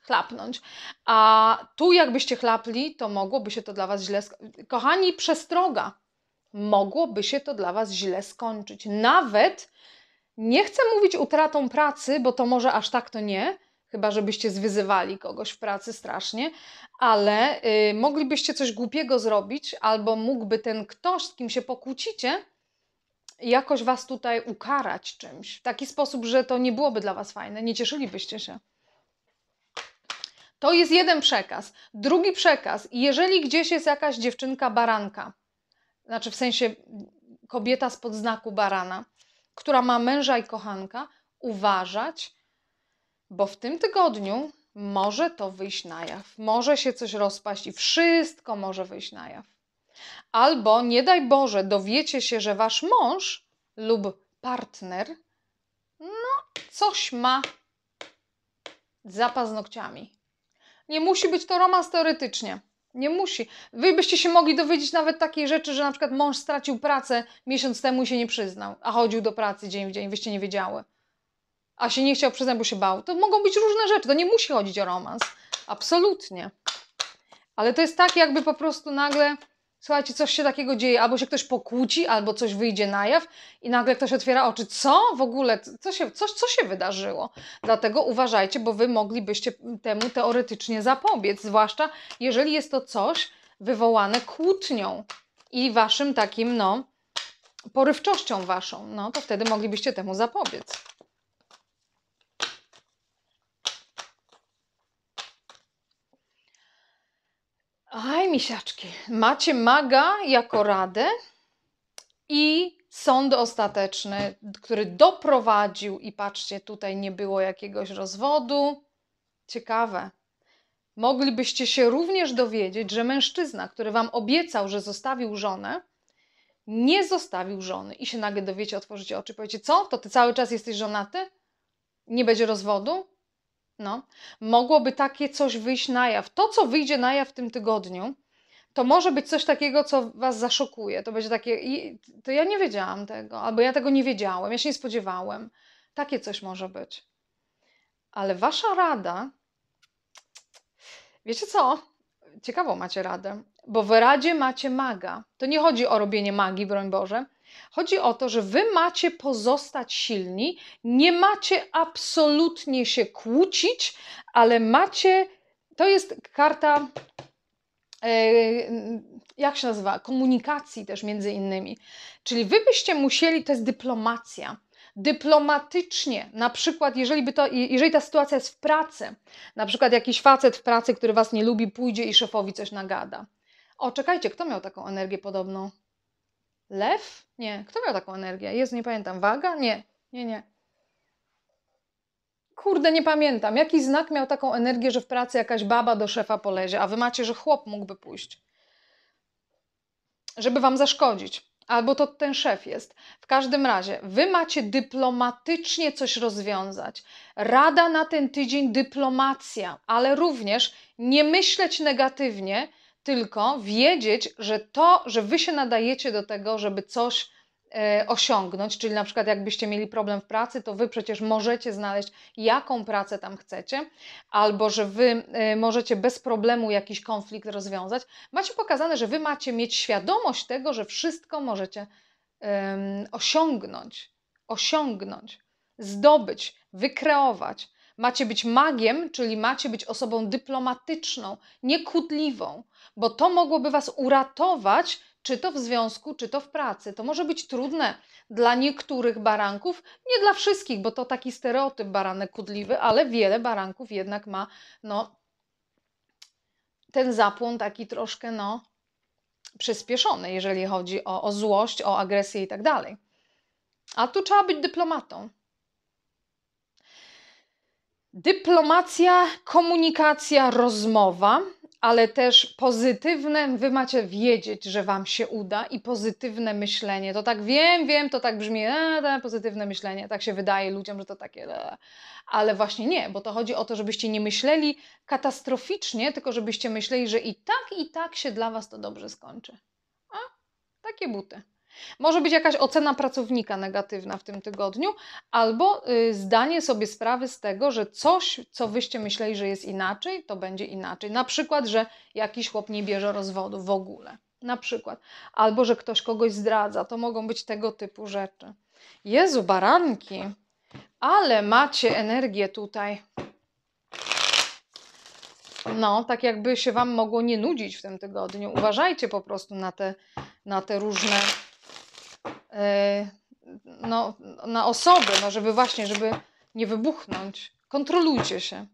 chlapnąć. A tu, jakbyście chlapli, to mogłoby się to dla was źle. Kochani, przestroga. Mogłoby się to dla was źle skończyć. Nawet nie chcę mówić utratą pracy, bo to może aż tak to nie, chyba żebyście zwyzywali kogoś w pracy strasznie, ale y, moglibyście coś głupiego zrobić, albo mógłby ten ktoś, z kim się pokłócicie, jakoś was tutaj ukarać czymś. W taki sposób, że to nie byłoby dla was fajne, nie cieszylibyście się. To jest jeden przekaz. Drugi przekaz, jeżeli gdzieś jest jakaś dziewczynka baranka, znaczy w sensie kobieta spod znaku barana, która ma męża i kochanka, uważać, bo w tym tygodniu może to wyjść na jaw, może się coś rozpaść i wszystko może wyjść na jaw. Albo nie daj Boże, dowiecie się, że wasz mąż lub partner no coś ma za paznokciami. Nie musi być to romans teoretycznie. Nie musi. Wy byście się mogli dowiedzieć nawet takiej rzeczy, że na przykład mąż stracił pracę miesiąc temu i się nie przyznał, a chodził do pracy dzień w dzień, wyście nie wiedziały. A się nie chciał przyznać, bo się bał. To mogą być różne rzeczy, to nie musi chodzić o romans. Absolutnie. Ale to jest tak, jakby po prostu nagle słuchajcie, coś się takiego dzieje, albo się ktoś pokłóci, albo coś wyjdzie na jaw i nagle ktoś otwiera oczy, co w ogóle, co się, co, co się wydarzyło. Dlatego uważajcie, bo wy moglibyście temu teoretycznie zapobiec, zwłaszcza jeżeli jest to coś wywołane kłótnią i waszym takim, no, porywczością waszą, no to wtedy moglibyście temu zapobiec. Aj, misiaczki, macie maga jako radę i sąd ostateczny, który doprowadził, i patrzcie, tutaj nie było jakiegoś rozwodu. Ciekawe. Moglibyście się również dowiedzieć, że mężczyzna, który wam obiecał, że zostawił żonę, nie zostawił żony i się nagle dowiecie, otworzycie oczy, powiecie, co? To ty cały czas jesteś żonaty? Nie będzie rozwodu? No, mogłoby takie coś wyjść na jaw. To, co wyjdzie na jaw w tym tygodniu, to może być coś takiego, co was zaszokuje. To będzie takie, to ja nie wiedziałam tego, albo ja tego nie wiedziałem, ja się nie spodziewałem. Takie coś może być. Ale wasza rada, wiecie co? Ciekawą macie radę, bo w radzie macie maga. To nie chodzi o robienie magii, broń Boże, Chodzi o to, że wy macie pozostać silni, nie macie absolutnie się kłócić, ale macie. To jest karta e, jak się nazywa, komunikacji też między innymi. Czyli wy byście musieli, to jest dyplomacja, dyplomatycznie, na przykład jeżeli, by to, jeżeli ta sytuacja jest w pracy, na przykład jakiś facet w pracy, który was nie lubi, pójdzie i szefowi coś nagada. O, czekajcie, kto miał taką energię podobną? Lew? Nie. Kto miał taką energię? Jest, nie pamiętam. Waga? Nie. Nie, nie. Kurde, nie pamiętam. Jaki znak miał taką energię, że w pracy jakaś baba do szefa polezie, a wy macie, że chłop mógłby pójść. Żeby wam zaszkodzić. Albo to ten szef jest. W każdym razie, wy macie dyplomatycznie coś rozwiązać. Rada na ten tydzień dyplomacja, ale również nie myśleć negatywnie, tylko wiedzieć, że to, że wy się nadajecie do tego, żeby coś e, osiągnąć, czyli na przykład jakbyście mieli problem w pracy, to wy przecież możecie znaleźć jaką pracę tam chcecie, albo że wy e, możecie bez problemu jakiś konflikt rozwiązać. Macie pokazane, że wy macie mieć świadomość tego, że wszystko możecie osiągnąć, osiągnąć, zdobyć, wykreować. Macie być magiem, czyli macie być osobą dyplomatyczną, niekudliwą, bo to mogłoby Was uratować, czy to w związku, czy to w pracy. To może być trudne dla niektórych baranków, nie dla wszystkich, bo to taki stereotyp baranek kudliwy, ale wiele baranków jednak ma no, ten zapłon taki troszkę no, przyspieszony, jeżeli chodzi o, o złość, o agresję i tak dalej. A tu trzeba być dyplomatą. Dyplomacja, komunikacja, rozmowa, ale też pozytywne, wy macie wiedzieć, że wam się uda i pozytywne myślenie. To tak wiem, wiem, to tak brzmi, a, e, pozytywne myślenie, tak się wydaje ludziom, że to takie, e. ale właśnie nie, bo to chodzi o to, żebyście nie myśleli katastroficznie, tylko żebyście myśleli, że i tak, i tak się dla was to dobrze skończy. A, takie buty. Może być jakaś ocena pracownika negatywna w tym tygodniu, albo y, zdanie sobie sprawy z tego, że coś, co wyście myśleli, że jest inaczej, to będzie inaczej. Na przykład, że jakiś chłop nie bierze rozwodu w ogóle. Na przykład. Albo, że ktoś kogoś zdradza. To mogą być tego typu rzeczy. Jezu, baranki, ale macie energię tutaj. No, tak jakby się Wam mogło nie nudzić w tym tygodniu. Uważajcie po prostu na te, na te różne E, no, na osobę, no, żeby właśnie, żeby nie wybuchnąć. Kontrolujcie się.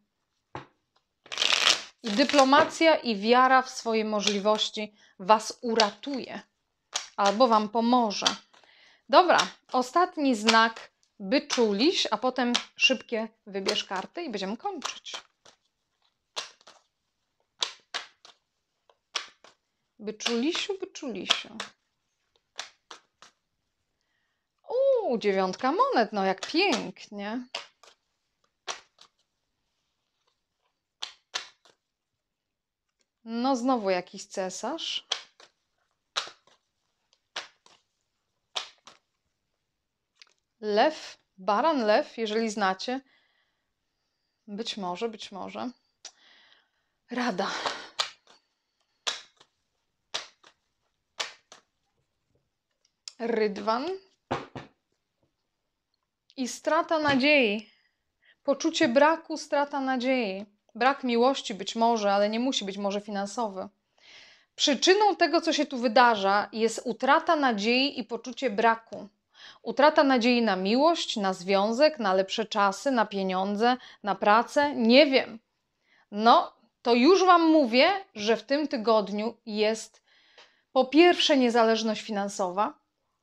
I dyplomacja i wiara w swoje możliwości was uratuje albo wam pomoże. Dobra, ostatni znak czuliś, a potem szybkie wybierz karty i będziemy kończyć. by czuliśu. Uuu, dziewiątka monet, no jak pięknie. No znowu jakiś cesarz. Lew, baran lew, jeżeli znacie. Być może, być może. Rada. Rydwan, i strata nadziei. Poczucie braku, strata nadziei. Brak miłości być może, ale nie musi być może finansowy. Przyczyną tego, co się tu wydarza, jest utrata nadziei i poczucie braku. Utrata nadziei na miłość, na związek, na lepsze czasy, na pieniądze, na pracę, nie wiem. No, to już Wam mówię, że w tym tygodniu jest po pierwsze niezależność finansowa,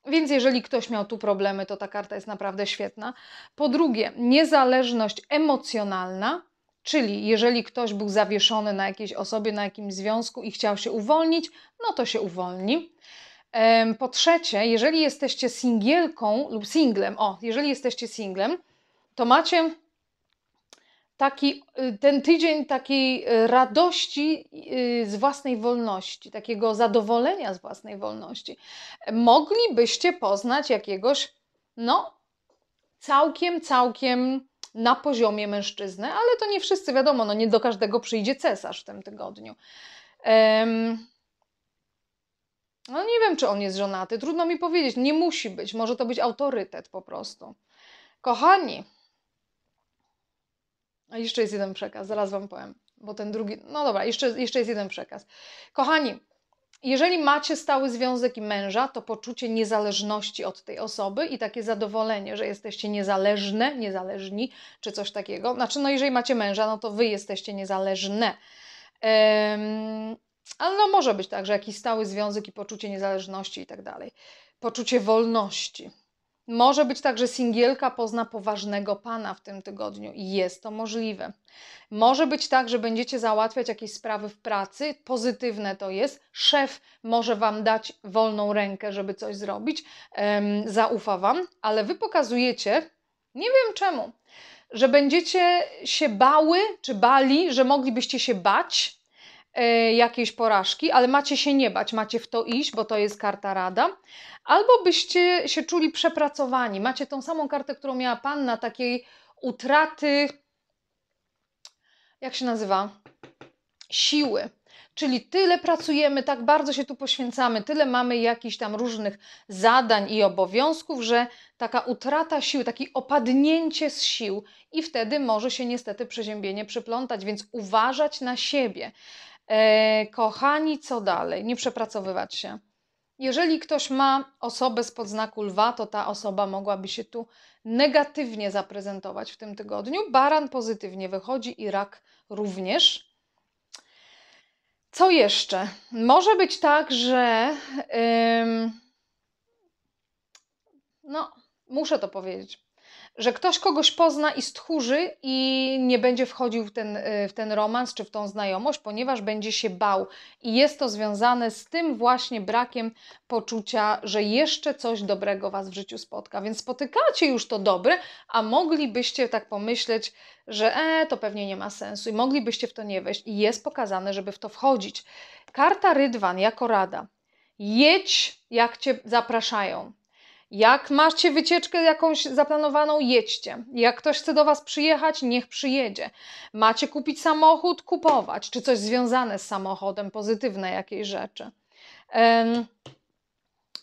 więc jeżeli ktoś miał tu problemy, to ta karta jest naprawdę świetna. Po drugie, niezależność emocjonalna, czyli jeżeli ktoś był zawieszony na jakiejś osobie, na jakimś związku i chciał się uwolnić, no to się uwolni. Po trzecie, jeżeli jesteście singielką lub singlem, o, jeżeli jesteście singlem, to macie taki, y, ten tydzień takiej y, radości y, z własnej wolności, takiego zadowolenia z własnej wolności. Moglibyście poznać jakiegoś, no, całkiem, całkiem na poziomie mężczyzny, ale to nie wszyscy wiadomo, no nie do każdego przyjdzie cesarz w tym tygodniu. Um, no nie wiem, czy on jest żonaty, trudno mi powiedzieć, nie musi być, może to być autorytet po prostu. Kochani, a jeszcze jest jeden przekaz, zaraz Wam powiem, bo ten drugi. No dobra, jeszcze, jeszcze jest jeden przekaz. Kochani, jeżeli macie stały związek i męża, to poczucie niezależności od tej osoby i takie zadowolenie, że jesteście niezależne, niezależni czy coś takiego. Znaczy, no jeżeli macie męża, no to wy jesteście niezależne. Um, ale no może być tak, że jakiś stały związek i poczucie niezależności i tak dalej. Poczucie wolności. Może być tak, że singielka pozna poważnego pana w tym tygodniu i jest to możliwe. Może być tak, że będziecie załatwiać jakieś sprawy w pracy, pozytywne to jest. Szef może wam dać wolną rękę, żeby coś zrobić, zaufa wam, ale wy pokazujecie, nie wiem czemu, że będziecie się bały czy bali, że moglibyście się bać E, jakiejś porażki, ale macie się nie bać, macie w to iść, bo to jest karta rada, albo byście się czuli przepracowani. Macie tą samą kartę, którą miała panna, takiej utraty, jak się nazywa? Siły. Czyli tyle pracujemy, tak bardzo się tu poświęcamy, tyle mamy jakichś tam różnych zadań i obowiązków, że taka utrata sił, takie opadnięcie z sił i wtedy może się niestety przeziębienie przyplątać, więc uważać na siebie. E, kochani, co dalej? Nie przepracowywać się. Jeżeli ktoś ma osobę z podznaku lwa, to ta osoba mogłaby się tu negatywnie zaprezentować w tym tygodniu. Baran pozytywnie wychodzi i rak również. Co jeszcze? Może być tak, że. Ym, no, muszę to powiedzieć że ktoś kogoś pozna i stchórzy i nie będzie wchodził w ten, y, w ten romans czy w tą znajomość, ponieważ będzie się bał. I jest to związane z tym właśnie brakiem poczucia, że jeszcze coś dobrego Was w życiu spotka. Więc spotykacie już to dobre, a moglibyście tak pomyśleć, że e, to pewnie nie ma sensu i moglibyście w to nie wejść. I jest pokazane, żeby w to wchodzić. Karta Rydwan jako rada. Jedź, jak Cię zapraszają jak macie wycieczkę jakąś zaplanowaną, jedźcie. Jak ktoś chce do Was przyjechać, niech przyjedzie. Macie kupić samochód, kupować, czy coś związane z samochodem, pozytywne jakieś rzeczy. Um,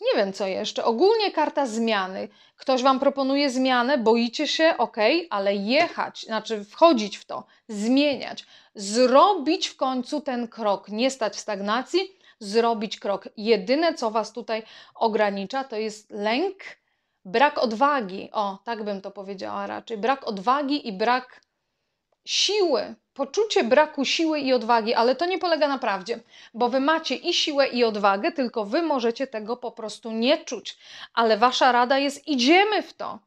nie wiem co jeszcze. Ogólnie karta zmiany. Ktoś Wam proponuje zmianę, boicie się, ok, ale jechać, znaczy wchodzić w to, zmieniać, zrobić w końcu ten krok, nie stać w stagnacji zrobić krok. Jedyne, co Was tutaj ogranicza, to jest lęk, brak odwagi. O, tak bym to powiedziała raczej. Brak odwagi i brak siły, poczucie braku siły i odwagi, ale to nie polega na prawdzie, bo wy macie i siłę, i odwagę, tylko wy możecie tego po prostu nie czuć. Ale wasza rada jest: idziemy w to.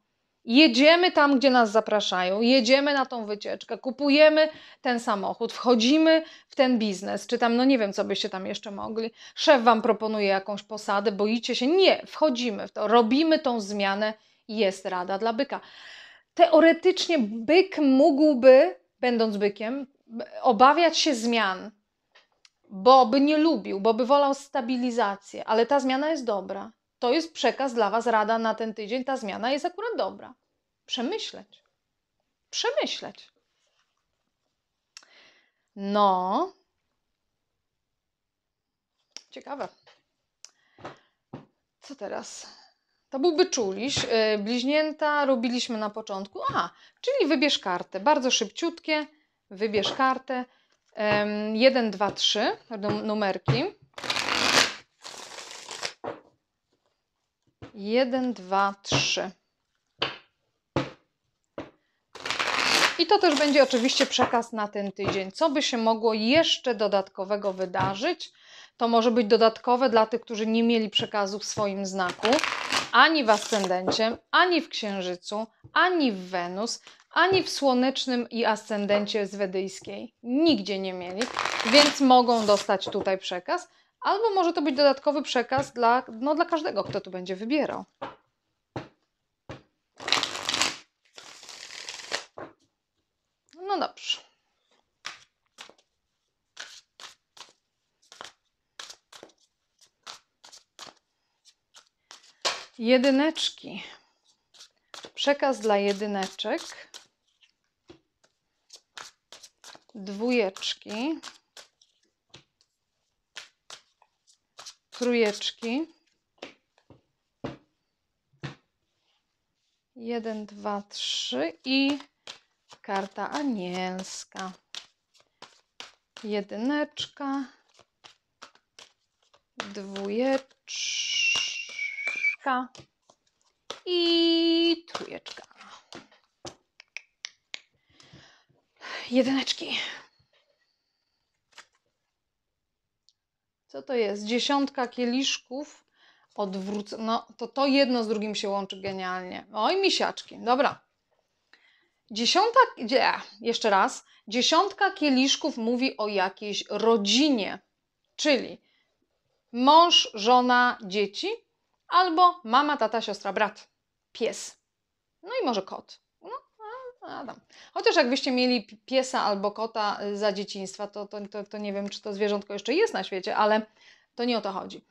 Jedziemy tam, gdzie nas zapraszają, jedziemy na tą wycieczkę, kupujemy ten samochód, wchodzimy w ten biznes, czy tam, no nie wiem, co byście tam jeszcze mogli. Szef wam proponuje jakąś posadę, boicie się. Nie, wchodzimy w to, robimy tą zmianę, jest rada dla byka. Teoretycznie byk mógłby, będąc bykiem, obawiać się zmian, bo by nie lubił, bo by wolał stabilizację, ale ta zmiana jest dobra to jest przekaz dla Was, rada na ten tydzień. Ta zmiana jest akurat dobra. Przemyśleć. Przemyśleć. No. Ciekawe. Co teraz? To byłby czuliś. Y, bliźnięta robiliśmy na początku. Aha, czyli wybierz kartę. Bardzo szybciutkie. Wybierz kartę. 1, 2, 3 numerki. 1, 2, 3. I to też będzie oczywiście przekaz na ten tydzień. Co by się mogło jeszcze dodatkowego wydarzyć? To może być dodatkowe dla tych, którzy nie mieli przekazu w swoim znaku, ani w ascendencie, ani w księżycu, ani w Wenus, ani w słonecznym i ascendencie z wedyjskiej. Nigdzie nie mieli, więc mogą dostać tutaj przekaz. Albo może to być dodatkowy przekaz dla, no, dla każdego, kto tu będzie wybierał. No dobrze. Jedyneczki. Przekaz dla jedyneczek. Dwójeczki. trójeczki. Jeden, dwa, trzy i karta anielska. Jedyneczka, dwójeczka i trójeczka. Jedyneczki. Co to jest? Dziesiątka kieliszków odwrócę. No to to jedno z drugim się łączy genialnie. Oj, misiaczki. Dobra. Dziesiąta, jeszcze raz. Dziesiątka kieliszków mówi o jakiejś rodzinie, czyli mąż, żona, dzieci, albo mama, tata, siostra, brat, pies, no i może kot. Adam. Chociaż jakbyście mieli piesa albo kota y, za dzieciństwa, to, to, to, to nie wiem, czy to zwierzątko jeszcze jest na świecie, ale to nie o to chodzi.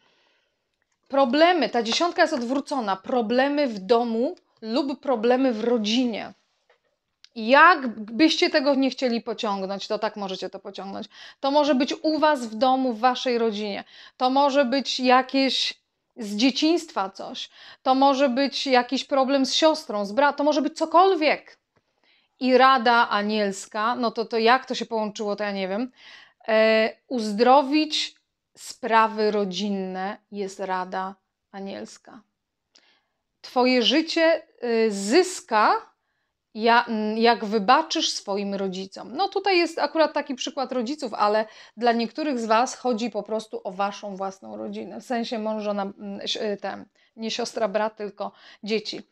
Problemy, ta dziesiątka jest odwrócona. Problemy w domu lub problemy w rodzinie. Jakbyście tego nie chcieli pociągnąć, to tak możecie to pociągnąć. To może być u Was w domu, w Waszej rodzinie. To może być jakieś z dzieciństwa coś. To może być jakiś problem z siostrą, z bratem. To może być cokolwiek i Rada Anielska, no to to jak to się połączyło, to ja nie wiem. E, uzdrowić sprawy rodzinne jest Rada Anielska. Twoje życie y, zyska, jak wybaczysz swoim rodzicom. No tutaj jest akurat taki przykład rodziców, ale dla niektórych z Was chodzi po prostu o Waszą własną rodzinę, w sensie mąż, żona, y, ten, nie siostra, brat, tylko dzieci.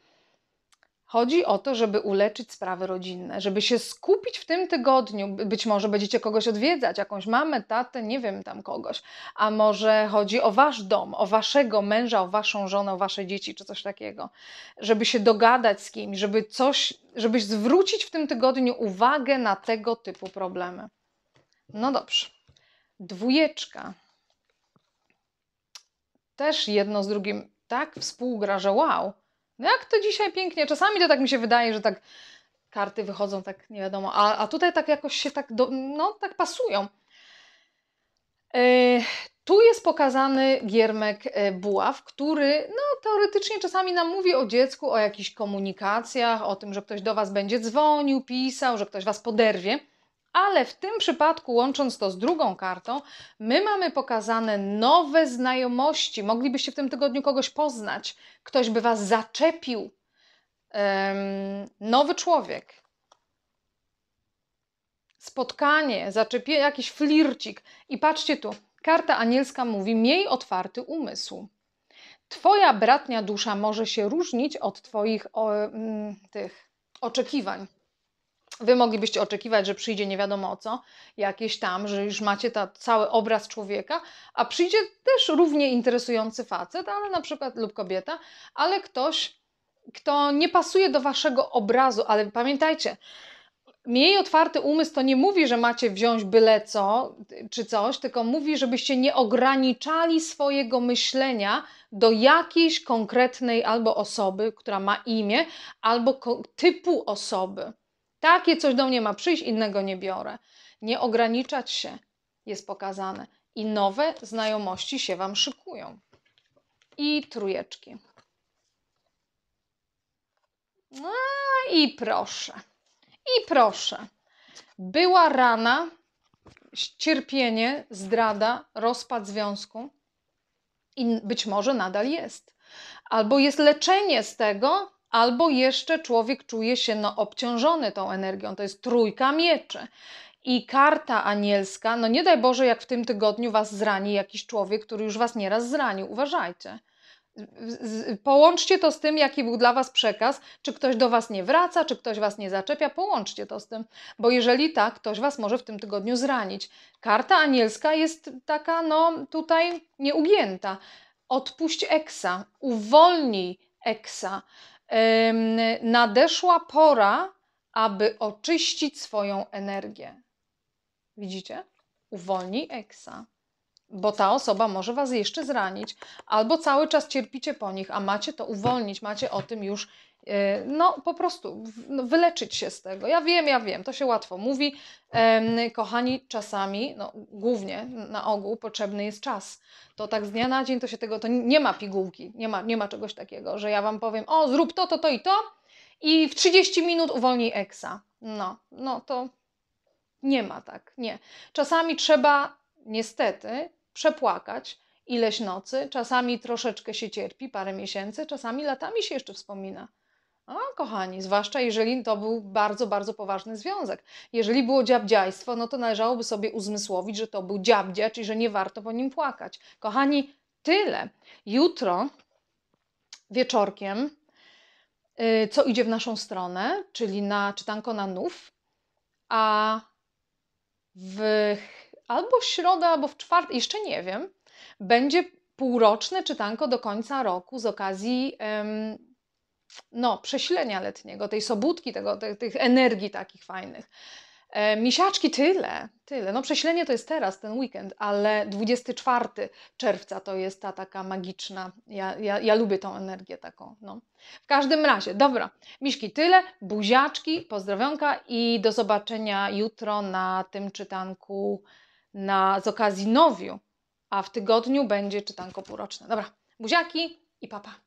Chodzi o to, żeby uleczyć sprawy rodzinne, żeby się skupić w tym tygodniu. Być może będziecie kogoś odwiedzać, jakąś mamę, tatę, nie wiem tam kogoś. A może chodzi o wasz dom, o waszego męża, o waszą żonę, o wasze dzieci czy coś takiego. Żeby się dogadać z kimś, żeby coś, żeby zwrócić w tym tygodniu uwagę na tego typu problemy. No dobrze. Dwójeczka. Też jedno z drugim tak współgra, że wow no jak to dzisiaj pięknie. Czasami to tak mi się wydaje, że tak karty wychodzą tak nie wiadomo, a, a tutaj tak jakoś się tak, do, no, tak pasują. E, tu jest pokazany giermek e, buław, który no, teoretycznie czasami nam mówi o dziecku, o jakichś komunikacjach, o tym, że ktoś do Was będzie dzwonił, pisał, że ktoś Was poderwie ale w tym przypadku, łącząc to z drugą kartą, my mamy pokazane nowe znajomości. Moglibyście w tym tygodniu kogoś poznać, ktoś by Was zaczepił. Um, nowy człowiek, spotkanie, zaczepie jakiś flircik. I patrzcie tu, karta anielska mówi: miej otwarty umysł. Twoja bratnia dusza może się różnić od Twoich o, mm, tych oczekiwań. Wy moglibyście oczekiwać, że przyjdzie nie wiadomo co, jakieś tam, że już macie ta, cały obraz człowieka, a przyjdzie też równie interesujący facet, ale na przykład lub kobieta, ale ktoś, kto nie pasuje do waszego obrazu, ale pamiętajcie, mniej otwarty umysł to nie mówi, że macie wziąć byle co czy coś, tylko mówi, żebyście nie ograniczali swojego myślenia do jakiejś konkretnej albo osoby, która ma imię, albo typu osoby. Takie coś do mnie ma przyjść, innego nie biorę. Nie ograniczać się jest pokazane. I nowe znajomości się Wam szykują. I trujeczki. No i proszę. I proszę. Była rana, cierpienie, zdrada, rozpad związku i być może nadal jest. Albo jest leczenie z tego, albo jeszcze człowiek czuje się no, obciążony tą energią. To jest trójka mieczy. I karta anielska, no nie daj Boże, jak w tym tygodniu was zrani jakiś człowiek, który już was nieraz zranił. Uważajcie. Połączcie to z tym, jaki był dla Was przekaz, czy ktoś do Was nie wraca, czy ktoś Was nie zaczepia, połączcie to z tym, bo jeżeli tak, ktoś Was może w tym tygodniu zranić. Karta anielska jest taka, no tutaj nieugięta. Odpuść eksa, uwolnij eksa nadeszła pora, aby oczyścić swoją energię. Widzicie? Uwolnij eksa, bo ta osoba może was jeszcze zranić, albo cały czas cierpicie po nich, a macie to uwolnić, macie o tym już E, no po prostu no, wyleczyć się z tego. Ja wiem, ja wiem, to się łatwo mówi. Kochani, czasami, no głównie na ogół potrzebny jest czas. To tak z dnia na dzień to się tego, to nie ma pigułki, nie ma, nie ma czegoś takiego, że ja Wam powiem, o zrób to, to, to i to i w 30 minut uwolnij eksa. No, no to nie ma tak, nie. Czasami trzeba niestety przepłakać, ileś nocy, czasami troszeczkę się cierpi, parę miesięcy, czasami latami się jeszcze wspomina. A, kochani, zwłaszcza jeżeli to był bardzo, bardzo poważny związek. Jeżeli było dziabdziaństwo, no to należałoby sobie uzmysłowić, że to był dziabdziacz i że nie warto po nim płakać. Kochani, tyle. Jutro wieczorkiem, y, co idzie w naszą stronę, czyli na czytanko na nów, a w albo w środę, albo w czwartek, jeszcze nie wiem, będzie półroczne czytanko do końca roku z okazji no, prześlenia letniego, tej sobudki, tego, tych, tych energii takich fajnych. E, misiaczki tyle, tyle. No prześlenie to jest teraz, ten weekend, ale 24 czerwca to jest ta taka magiczna. Ja, ja, ja lubię tą energię taką. No. W każdym razie, dobra, miśki tyle, buziaczki, pozdrowionka i do zobaczenia jutro na tym czytanku na, z okazji Nowiu, a w tygodniu będzie czytanko półroczne. Dobra, buziaki i papa.